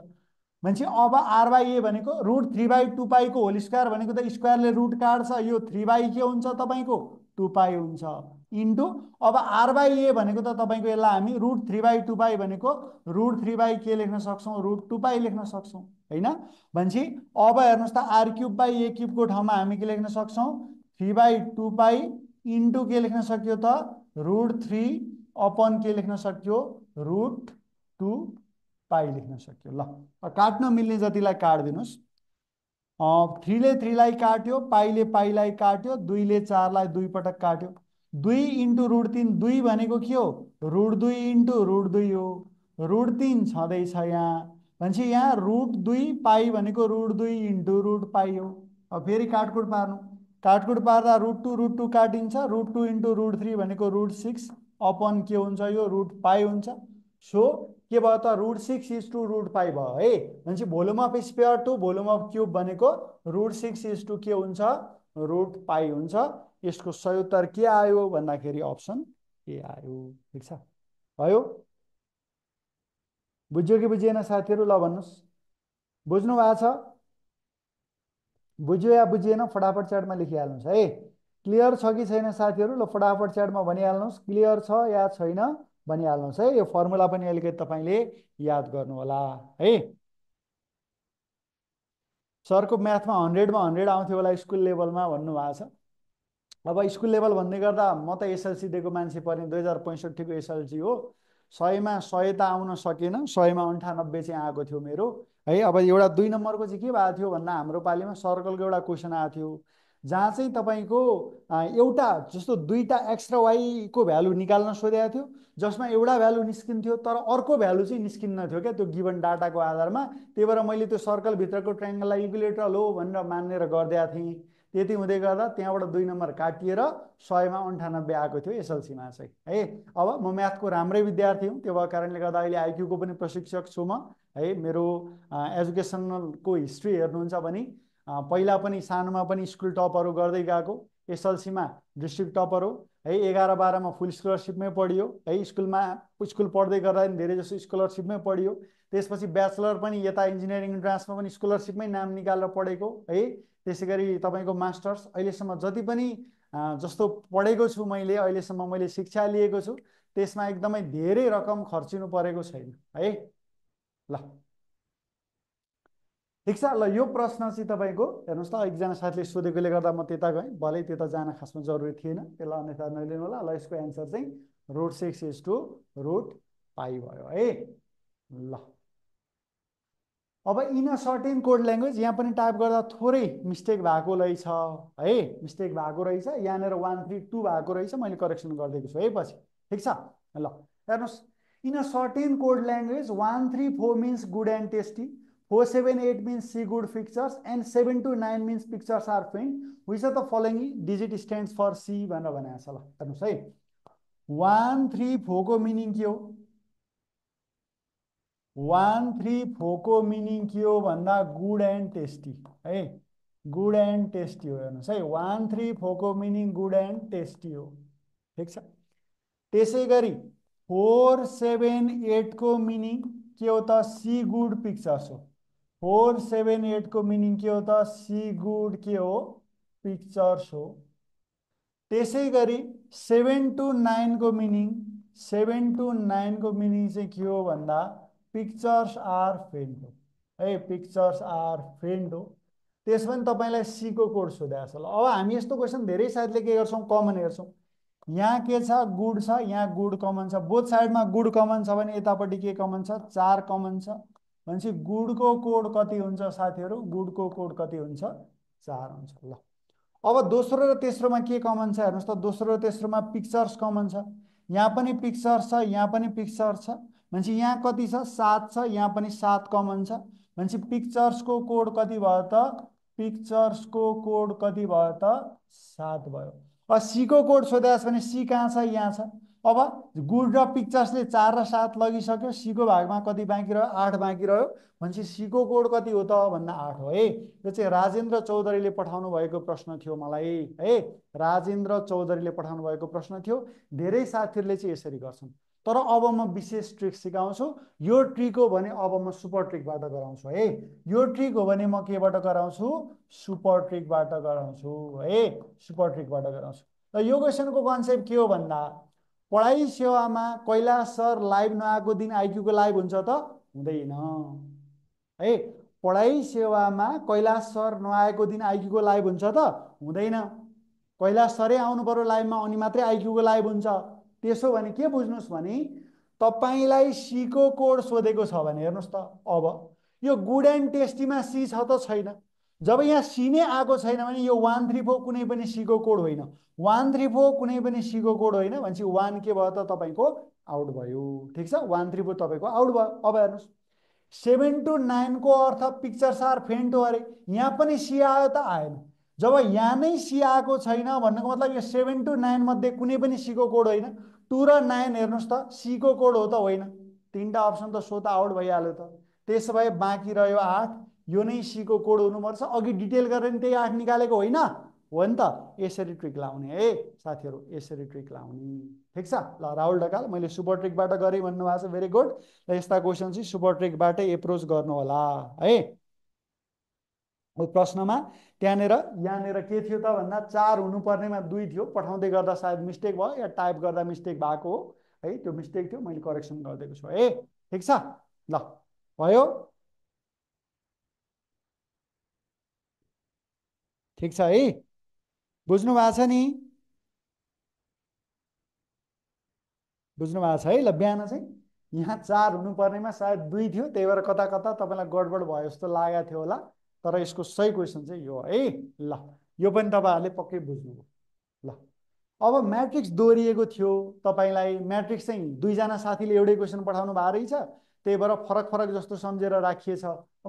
Speaker 1: भनेपछि अब आर बाई ए भनेको रुट थ्री बाई टू पाईको होल स्क्वायर भनेको त स्क्वायरले रुट काट्छ यो थ्री बाई के हुन्छ तपाईँको टु पाई हुन्छ इन्टु अब आर बाई ए भनेको त तपाईँको यसलाई हामी root three by two pi भनेको रुट थ्री बाई के लेख्न सक्छौँ रुट टू पाई लेख्न सक्छौँ होइन भनेपछि अब हेर्नुहोस् त आर क्युब बाई ए क्युबको ठाउँमा हामी के लेख्न सक्छौँ three by two pi into के लेख्न सक्यो त रुट थ्री अपन के लेख्न सक्यो रुट टू पाई लेख्न सक्यो ल काट्न मिल्ने जतिलाई काटिदिनुहोस् थ्रीले थ्रीलाई काट्यो पाइले पाइलाई काट्यो दुईले चारलाई दुई पटक काट्यो दुई इन्टु रुट तिन दुई भनेको के हो रुट दुई इन्टु रुट दुई हो रुट तिन छँदैछ यहाँ भनेपछि यहाँ रुट दुई पाइ भनेको रुट दुई इन्टु रुट पाइ हो अब फेरि काटकुट पार्नु काटकुट पार्दा रुट टू रुट टू काटिन्छ root two into root three भनेको रुट सिक्स अपन के हुन्छ यो रुट पाइ हुन्छ सो के भयो त root six is to root five भयो है भनेपछि volume of sphere to volume of cube भनेको रुट सिक्स इज टू के हुन्छ रुट पाइ हुन्छ यसको सही उत्तर के आयो भन्दाखेरि अप्सन ए आयो ठिक छ भयो बुझ्यो कि बुझिएन साथीहरू ल भन्नुहोस् बुझ्नु भएको छ बुझ्यो या बुझिएन फटाफट च्याटमा लेखिहाल्नुहोस् है क्लियर छ कि छैन साथीहरू ल फटाफट च्याटमा भनिहाल्नुहोस् क्लियर छ या छैन भनिहाल्नुहोस् है यो फर्मुला पनि अलिकति तपाईँले याद गर्नुहोला है सरको म्याथमा हन्ड्रेडमा हन्ड्रेड आउँथ्यो होला स्कुल लेभलमा भन्नुभएको छ अब स्कुल लेभल भन्दै गर्दा म त एसएलसी दिएको मान्छे पर्ने दुई हजार पैँसठीको एसएलसी हो सयमा सय त आउन सकेन सयमा अन्ठानब्बे चाहिँ आएको थियो मेरो है अब एउटा दुई नम्बरको चाहिँ के भएको थियो भन्दा हाम्रो पालिमा सर्कलको एउटा क्वेसन आएको थियो जहाँ चाहिँ तपाईँको एउटा जस्तो दुईवटा एक्स्ट्रा वाईको भ्यालु निकाल्न सोधेको थियो जसमा एउटा भ्यालु निस्किन्थ्यो तर अर्को भ्यालु चाहिँ निस्किन्न थियो क्या त्यो गिभन डाटाको आधारमा त्यही भएर मैले त्यो सर्कलभित्रको ट्राइङ्गललाई इक्विलेटरल हो भनेर मानेर गरिदिएको थिएँ त्यति हुँदै गर्दा त्यहाँबाट दुई नम्बर काटिएर सयमा अन्ठानब्बे आएको थियो एसएलसीमा चाहिँ है अब म म्याथको राम्रै विद्यार्थी हुँ त्यो भएको कारणले गर्दा अहिले आइक्यूको पनि प्रशिक्षक छु म है मेरो एजुकेसनलको हिस्ट्री हेर्नुहुन्छ भने पहिला पनि सानोमा पनि स्कुल टपहरू गर्दै गएको एसएलसीमा डिस्ट्रिक्ट टपर हो है एघार बाह्रमा फुल स्कलरसिपमै पढियो है स्कुलमा स्कुल पढ्दै गर्दा पनि धेरै जसो स्कलरसिपमै पढियो त्यसपछि ब्याचलर पनि यता इन्जिनियरिङ इन्ट्रान्समा पनि स्कलरसिपमै नाम निकालेर पढेको है त्यसै गरी तपाईँको मास्टर्स अहिलेसम्म जति पनि जस्तो पढेको छु मैले अहिलेसम्म मैले शिक्षा लिएको छु त्यसमा एकदमै धेरै रकम खर्चिनु परेको छैन है ल ठिक छ ल यो प्रश्न चाहिँ तपाईँको हेर्नुहोस् त एकजना साथीले सोधेकोले गर्दा म त्यता गएँ भलै त्यता जान खासमा जरुरी थिएन त्यसलाई अन्यथा नलिनु होला ल यसको एन्सर चाहिँ root six is to root pi भयो है ल अब in a certain code language यहाँ पनि टाइप गर्दा थोरै मिस्टेक भएको रहेछ है मिस्टेक भएको रहेछ यहाँनिर वान थ्री टू भएको रहेछ मैले करेक्सन गरिदिएको छु है पछि ठिक छ ल हेर्नुहोस् in a certain code language one three four means good and tasty four seven 478 means see good pictures and 729 means pictures are faint. Which of the following digit stand for see भनेर भनेको छ ल हेर्नुहोस् है one three फोरको meaning के हो one three फोरको मिनिङ के हो भन्दा गुड एन्ड टेस्टी है गुड एन्ड टेस्टी हो हेर्नुहोस् है वान थ्री फोरको मिनिङ गुड एन्ड टेस्टी हो ठिक छ त्यसै गरी फोर सेभेन एटको मिनिङ के हो त सी गुड पिक्चर्स हो फोर सेभेन एटको मिनिङ के हो त सी गुड के हो पिक्चर्स हो त्यसै गरी seven two नाइनको meaning seven two नाइनको meaning चाहिँ के हो भन्दा पिक्चर्स आर फेन्ड हो है पिक्चर्स आर फेन्ड हो त्यसमा पनि तपाईँलाई सीको कोड सोधाएको छ ल अब हामी यस्तो क्वेसन धेरै साइडले के गर्छौँ कमन हेर्छौँ यहाँ के छ गुड छ यहाँ गुड कमन छ बोथ साइडमा गुड कमन छ भने यतापट्टि के कमन छ चार कमन छ भनेपछि गुडको कोड कति हुन्छ साथीहरू गुडको कोड कति हुन्छ चार हुन्छ ल अब दोस्रो र तेस्रोमा के कमन छ हेर्नुहोस् त दोस्रो र तेस्रोमा पिक्चर्स कमन छ यहाँ पनि पिक्चर्स छ यहाँ पनि पिक्चर्स छ भनेपछि यहाँ कति छ सात छ यहाँ पनि सात कमन छ भनेपछि पिक्चर्सको कोड कति भयो त पिक्चर्सको कोड कति भयो त सात भयो अब सीको कोड छ भने सी कहाँ छ यहाँ छ अब गुड र पिक्चर्सले चार र सात लगिसक्यो सीको भागमा कति बाँकी रह्यो आठ बाँकी रह्यो भनेपछि सीको कोड कति हो त भन्दा आठ हो है यो चाहिँ राजेन्द्र चौधरीले पठाउनु भएको प्रश्न थियो मलाई है राजेन्द्र चौधरीले पठाउनु भएको प्रश्न थियो धेरै साथीहरूले चाहिँ यसरी गर्छन् तर अब म विशेष ट्रिक सिकाउँछु यो ट्रिक हो भने अब म सुपर ट्रिकबाट गराउँछु है यो ट्रिक हो भने म केबाट गराउँछु सुपर ट्रिकबाट गराउँछु है सुपर ट्रिकबाट गराउँछु र यो क्वेसनको कन्सेप्ट के हो भन्दा पढाइ सेवामा कैलाश सर लाइभ नआएको दिन आइक्यूको लाइभ हुन्छ त हुँदैन है पढाइ सेवामा कैलाश सर नआएको दिन आइक्यूको लाइभ हुन्छ त हुँदैन कैलाश सरै आउनु पऱ्यो लाइभमा अनि मात्रै आइक्यूको लाइभ हुन्छ त्यसो भने के बुझ्नुहोस् भने तपाईँलाई सीको कोड सोधेको छ भने हेर्नुहोस् त अब यो गुड एन्ड टेस्टीमा सी छ त छैन जब यहाँ सी नै आएको छैन भने यो वान थ्री फोर कुनै पनि सीको कोड होइन वान थ्री फोर कुनै पनि सीको कोड होइन भनेपछि वान के भयो त तपाईँको आउट भयो ठिक छ वान थ्री फोर तपाईँको आउट भयो अब हेर्नुहोस् सेभेन टु नाइनको अर्थ पिक्चर सार फेन्ट हो अरे यहाँ पनि सी आयो त आएन जब यहाँ नै सी आएको छैन भन्नुको मतलब यो सेभेन टु नाइनमध्ये कुनै पनि सीको कोड होइन टु र नाइन हेर्नुहोस् त सीको कोड हो त होइन तिनवटा अप्सन त सो त आउट भइहाल्यो त त्यसो भए बाँकी रह्यो आठ यो नै सीको कोड हुनुपर्छ अघि डिटेल गरेर नि त्यही आठ निकालेको होइन हो नि त यसरी ट्रिक लाउने है साथीहरू यसरी ट्रिक लाउने ठिक छ ल राहुल ढकाल मैले सुपर ट्रिकबाट गरेँ भन्नुभएको छ भेरी गुड र यस्ता क्वेसन चाहिँ सुपर ट्रिकबाटै एप्रोच गर्नु होला है प्रश्नमा त्यहाँनिर यहाँनिर के थियो त भन्दा चार हुनुपर्नेमा दुई थियो पठाउँदै गर्दा सायद मिस्टेक भयो या टाइप गर्दा मिस्टेक भएको हो है त्यो मिस्टेक थियो मैले करेक्सन गरिदिएको छु है ठिक छ ल भयो ठिक छ है बुझ्नु भएको छ नि बुझ्नु भएको छ है ल बिहान चाहिँ यहाँ चार हुनुपर्नेमा सायद दुई थियो त्यही भएर कता कता तपाईँलाई गडबड भयो जस्तो लागेको थियो होला तर यसको सही क्वेसन चाहिँ यो है ल यो पनि तपाईँहरूले पक्कै बुझ्नुभयो ल अब म्याट्रिक्स दोहोरिएको थियो तपाईँलाई म्याट्रिक्स चाहिँ दुईजना साथीले एउटै क्वेसन पठाउनु भएको रहेछ त्यही भएर फरक फरक जस्तो सम्झेर राखिएछ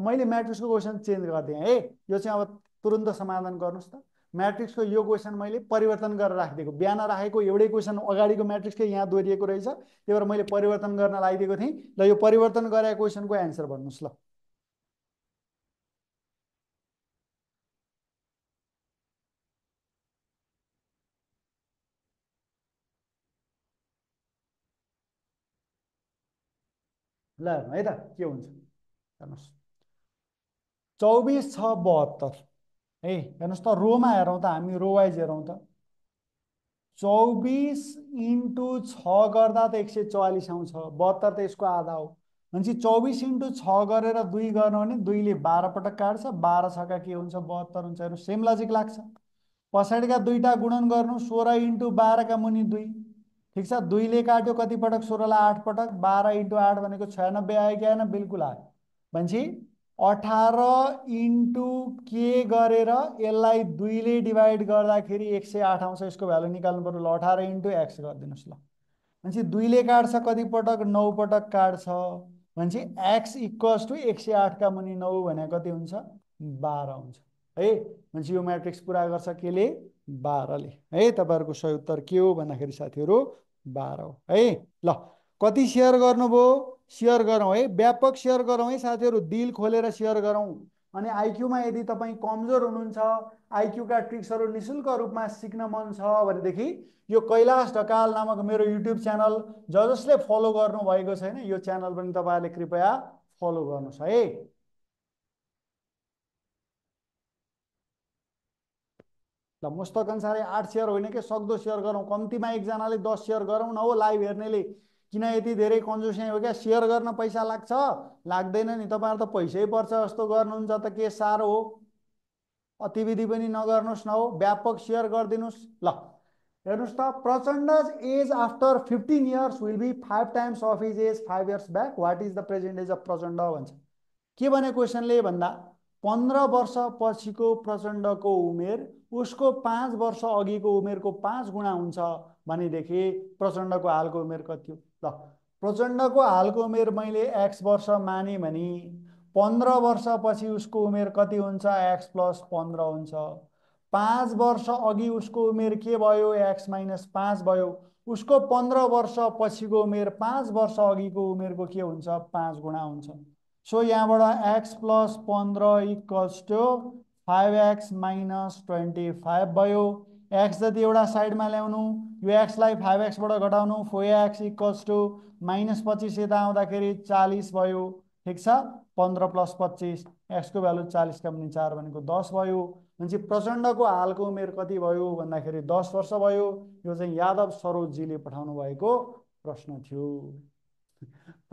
Speaker 1: मैले म्याट्रिक्सको क्वेसन चेन्ज गरिदिएँ है यो चाहिँ अब तुरन्त समाधान गर्नुहोस् त म्याट्रिक्सको यो क्वेसन मैले परिवर्तन गरेर राखिदिएको बिहान राखेको एउटै क्वेसन अगाडिको म्याट्रिक्सकै यहाँ दोहोरिएको रहेछ त्यही भएर मैले परिवर्तन गर्न लगाइदिएको थिएँ ल यो परिवर्तन गरेको क्वेसनको एन्सर भन्नुहोस् ल ल है त के हुन्छ हेर्नुहोस् चौबिस छ बहत्तर है हेर्नुहोस् त रोमा हेरौँ त हामी रो वाइज हेरौँ त चौबिस इन्टु छ गर्दा त एक सय चौवालिस आउँछ बहत्तर त यसको आधा हो भनेपछि चौबिस इन्टु छ गरेर दुई गर्नु भने दुईले बाह्र पटक काट्छ बाह्र छका के हुन्छ बहत्तर हुन्छ हेर्नु सेम लजिक लाग्छ पछाडिका दुईवटा गुणन गर्नु सोह्र इन्टु बाह्रका मुनि दुई ठिक छ दुईले काट्यो कति पटक सोह्रलाई आठ पटक बाह्र इन्टु आठ भनेको छयानब्बे आयो कि आएन बिल्कुल आयो भनेपछि अठार इन्टु के गरेर यसलाई दुईले डिभाइड गर्दाखेरि एक सय आठ आउँछ यसको भ्यालु निकाल्नु पर्यो ल अठार इन्टु एक्स गरिदिनुहोस् ल भनेपछि दुईले काट्छ कति पटक नौ पटक काट्छ भनेपछि एक्स इक्वल्स टु एक सय आठका मुनि नौ भने कति हुन्छ बाह्र हुन्छ है भनेपछि यो म्याट्रिक्स पुरा गर्छ केले बाह्रले है तपाईँहरूको सही उत्तर के हो भन्दाखेरि साथीहरू बाह्र हो है ल कति सेयर गर्नुभयो सेयर गरौँ है व्यापक सेयर गरौँ है साथीहरू दिल खोलेर सेयर गरौँ अनि आइक्यूमा यदि तपाईँ कमजोर हुनुहुन्छ आइक्यूका ट्रिक्सहरू नि शुल्क रूपमा सिक्न मन छ भनेदेखि यो कैलाश ढकाल नामक मेरो युट्युब च्यानल ज जसले फलो गर्नुभएको छैन यो च्यानल पनि तपाईँहरूले कृपया फलो गर्नुहोस् है ल मुस्तक अनुसारै आठ सेयर होइन कि सक्दो सेयर गरौँ कम्तीमा एकजनाले दस सेयर गरौँ न हो लाइभ हेर्नेले किन यति धेरै कन्जुस्याइ हो क्या सेयर गर्न पैसा लाग्छ लाग्दैन नि तपाईँहरू त पैसै पर्छ जस्तो गर्नुहुन्छ त के साह्रो हो अतिविधि पनि नगर्नुहोस् न हो व्यापक सेयर गरिदिनुहोस् ल हेर्नुहोस् त Prachanda age after fifteen years will be five times of is age five years back what is the present age of Prachanda भन्छ के भने क्वेसनले भन्दा पन्ध्र पछिको प्रचण्डको उमेर उसको पाँच वर्ष अघिको उमेरको पाँच गुणा हुन्छ भनेदेखि प्रचण्डको हालको उमेर कति हो ल प्रचण्डको हालको उमेर मैले एक्स वर्ष माने भने पन्ध्र वर्षपछि उसको उमेर कति हुन्छ एक्स प्लस पन्ध्र हुन्छ पाँच वर्ष अघि उसको उमेर के भयो एक्स माइनस पाँच भयो उसको पन्ध्र वर्ष पछिको उमेर पाँच वर्ष अघिको उमेरको के हुन्छ पाँच गुणा हुन्छ सो यहाँबाट एक्स प्लस पन्ध्र equals to five x minus twenty five भयो एक्स जति एउटा साइडमा ल्याउनु यो एक्सलाई फाइभ एक्सबाट घटाउनु four x equals to minus पच्चिस यता आउँदाखेरि चालिस भयो ठिक छ पन्ध्र प्लस पच्चिस एक्सको भ्यालु चालिसका पनि चार भनेको दस भयो भनेपछि प्रचण्डको हालको उमेर कति भयो भन्दाखेरि दस वर्ष भयो यो चाहिँ यादव सरोजीले पठाउनु भएको प्रश्न थियो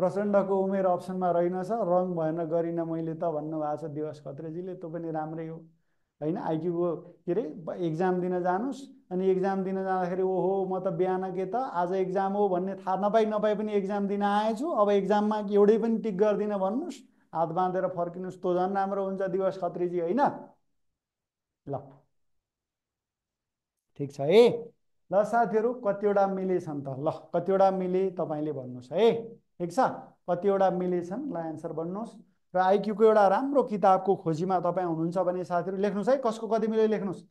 Speaker 1: प्रचण्डको उमेर अप्सनमा रहेनछ रङ भएन गरिनँ मैले त भन्नुभएको छ दिवस खत्रेजीले त्यो पनि राम्रै हो होइन आइक्यूको के अरे एक्जाम दिन जानुहोस् अनि इक्जाम दिन जाँदाखेरि ओहो म त बिहान के त आज एक्जाम हो भन्ने थाहा नपाई नपाइ पनि एक्जाम दिन आएछु अब एक्जाममा एउटै पनि टिक गरिदिन भन्नुहोस् हात बाँधेर फर्किनुहोस् तँ झन् राम्रो हुन्छ दिवस खत्रीजी होइन ल ठिक छ है ल साथीहरू कतिवटा मिलेछन् त ल कतिवटा मिले तपाईँले भन्नुहोस् है ठिक छ कतिवटा मिलेछन् ल एन्सर भन्नुहोस् र आइक्यूको एउटा राम्रो किताबको खोजीमा तपाईँ हुनुहुन्छ भने साथीहरू लेख्नुहोस् है कसको कति मिलेर लेख्नुहोस्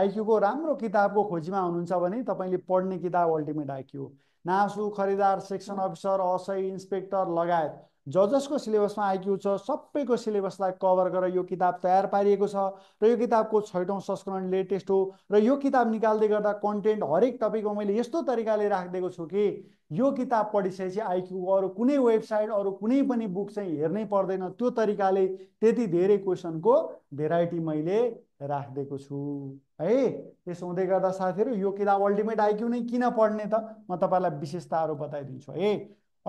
Speaker 1: आइक्यूको राम्रो किताबको खोजीमा हुनुहुन्छ भने तपाईँले पढ्ने किताब अल्टिमेट आइक्यू नासु खरिदार सेक्सन अफिसर असै इन्सपेक्टर लगायत जजसको सिलेबसमा आइक्यू छ सबैको सिलेबसलाई कभर गरेर यो किताब तयार पारिएको छ र यो किताबको छैटौँ संस्करण लेटेस्ट हो र यो किताब निकाल्दै गर्दा कन्टेन्ट हरेक टपिकमा मैले यस्तो तरिकाले राखिदिएको छु कि यो किताब पढिसकेपछि आइक्यू अरू कुनै वेबसाइट अरू कुनै पनि बुक चाहिँ हेर्नै पर्दैन त्यो तरिकाले त्यति धेरै क्वेसनको भेराइटी मैले राखिदिएको छु है त्यसो हुँदै गर्दा साथीहरू यो किताब अल्टिमेट आइक्यू नै किन पढ्ने त म तपाईँलाई विशेषताहरू बताइदिन्छु है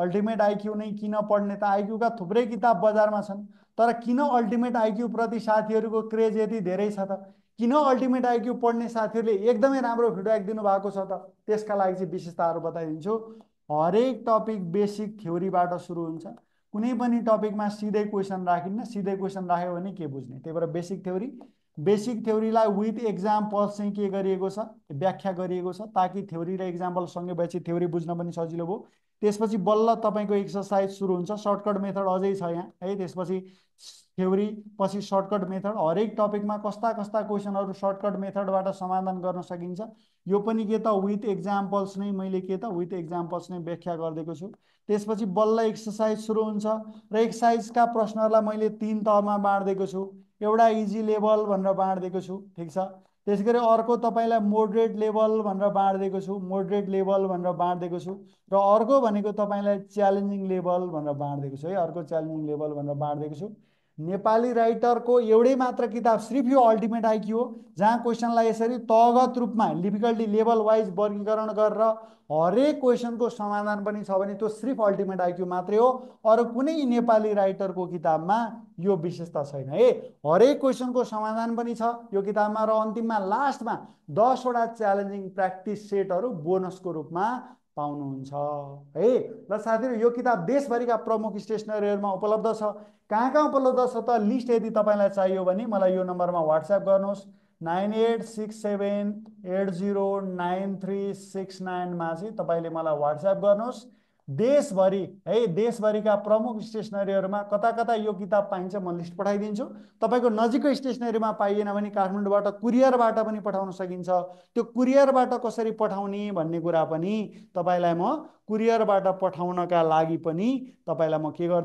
Speaker 1: अल्टिमेट आइक्यू नै किन पढ्ने त आइक्यूका थुप्रै किताब बजारमा छन् तर किन अल्टिमेट आइक्यूप्रति साथीहरूको क्रेज यति धेरै छ त किन अल्टिमेट आइक्यू पढ्ने साथीहरूले एकदमै राम्रो फिडब्याक दिनुभएको छ त त्यसका लागि चाहिँ विशेषताहरू बताइदिन्छु हरेक टपिक बेसिक थ्योरीबाट सुरु हुन्छ कुनै पनि टपिकमा सिधै क्वेसन राखिन्न सिधै क्वेसन राख्यो भने के बुझ्ने त्यही भएर बेसिक थ्योरी बेसिक थ्योरीलाई विथ एक्जाम्पल्स चाहिँ के गरिएको छ व्याख्या गरिएको छ ताकि थ्योरी र सँगै भएपछि थ्योरी बुझ्न पनि सजिलो भयो त्यसपछि बल्ल तपाईँको एक्सर्साइज सुरु हुन्छ सर्टकट मेथड अझै छ यहाँ है त्यसपछि थ्योरी पछि सर्टकट मेथड हरेक टपिकमा कस्ता कस्ता क्वेसनहरू सर्टकट मेथडबाट समाधान गर्न सकिन्छ यो पनि के त विथ एक्जाम्पल्स नै मैले के त विथ एक्जाम्पल्स नै व्याख्या गरिदिएको छु त्यसपछि बल्ल एक्सर्साइज सुरु हुन्छ र एक्सर्साइजका प्रश्नहरूलाई मैले तिन तहमा बाँडिदिएको छु एउटा इजी लेभल भनेर बाँडिदिएको छु ठिक छ त्यस गरी अर्को तपाईँलाई मोडरेट लेभल भनेर बाँडिदिएको छु मोडरेट लेभल भनेर बाँडिदिएको छु र अर्को भनेको तपाईँलाई च्यालेन्जिङ लेभल भनेर बाँडिदिएको छु है अर्को च्यालेन्जिङ लेभल भनेर बाँडिदिएको छु नेपाली राइटरको एउटै मात्र किताब सिर्फ यो अल्टिमेट आइक्यू हो जहाँ क्वेसनलाई यसरी तगत रूपमा डिफिकल्टी लेभल वाइज वर्गीकरण गरेर हरेक क्वेसनको समाधान पनि छ भने त्यो सिर्फ अल्टिमेट आइक्यू मात्रै हो अरू कुनै नेपाली राइटरको किताबमा यो विशेषता छैन है हरेक क्वेसनको समाधान पनि छ यो किताबमा र अन्तिममा लास्टमा दसवटा च्यालेन्जिङ प्र्याक्टिस सेटहरू बोनसको रूपमा पाउनुहुन्छ है ल साथीहरू यो किताब देशभरिका प्रमुख स्टेसनरीहरूमा उपलब्ध छ कहाँ कहाँ उपलब्ध छ त लिस्ट यदि तपाईँलाई चाहियो भने मलाई यो नम्बरमा वाट्सएप गर्नुहोस् nine eight six seven eight zero nine three six नाइनमा चाहिँ तपाईँले मलाई वाट्सएप गर्नुहोस् देशभरि है देशभरिका प्रमुख स्टेसनरीहरूमा कता कता यो किताब पाइन्छ म लिस्ट पठाइदिन्छु तपाईँको नजिकको स्टेसनरीमा पाइएन भने काठमाडौँबाट कुरियरबाट पनि पठाउन सकिन्छ त्यो कुरियरबाट कसरी पठाउने भन्ने कुरा पनि तपाईँलाई म कुरियरबाट पठाउनका लागि पनि तपाईँलाई म के गर्छु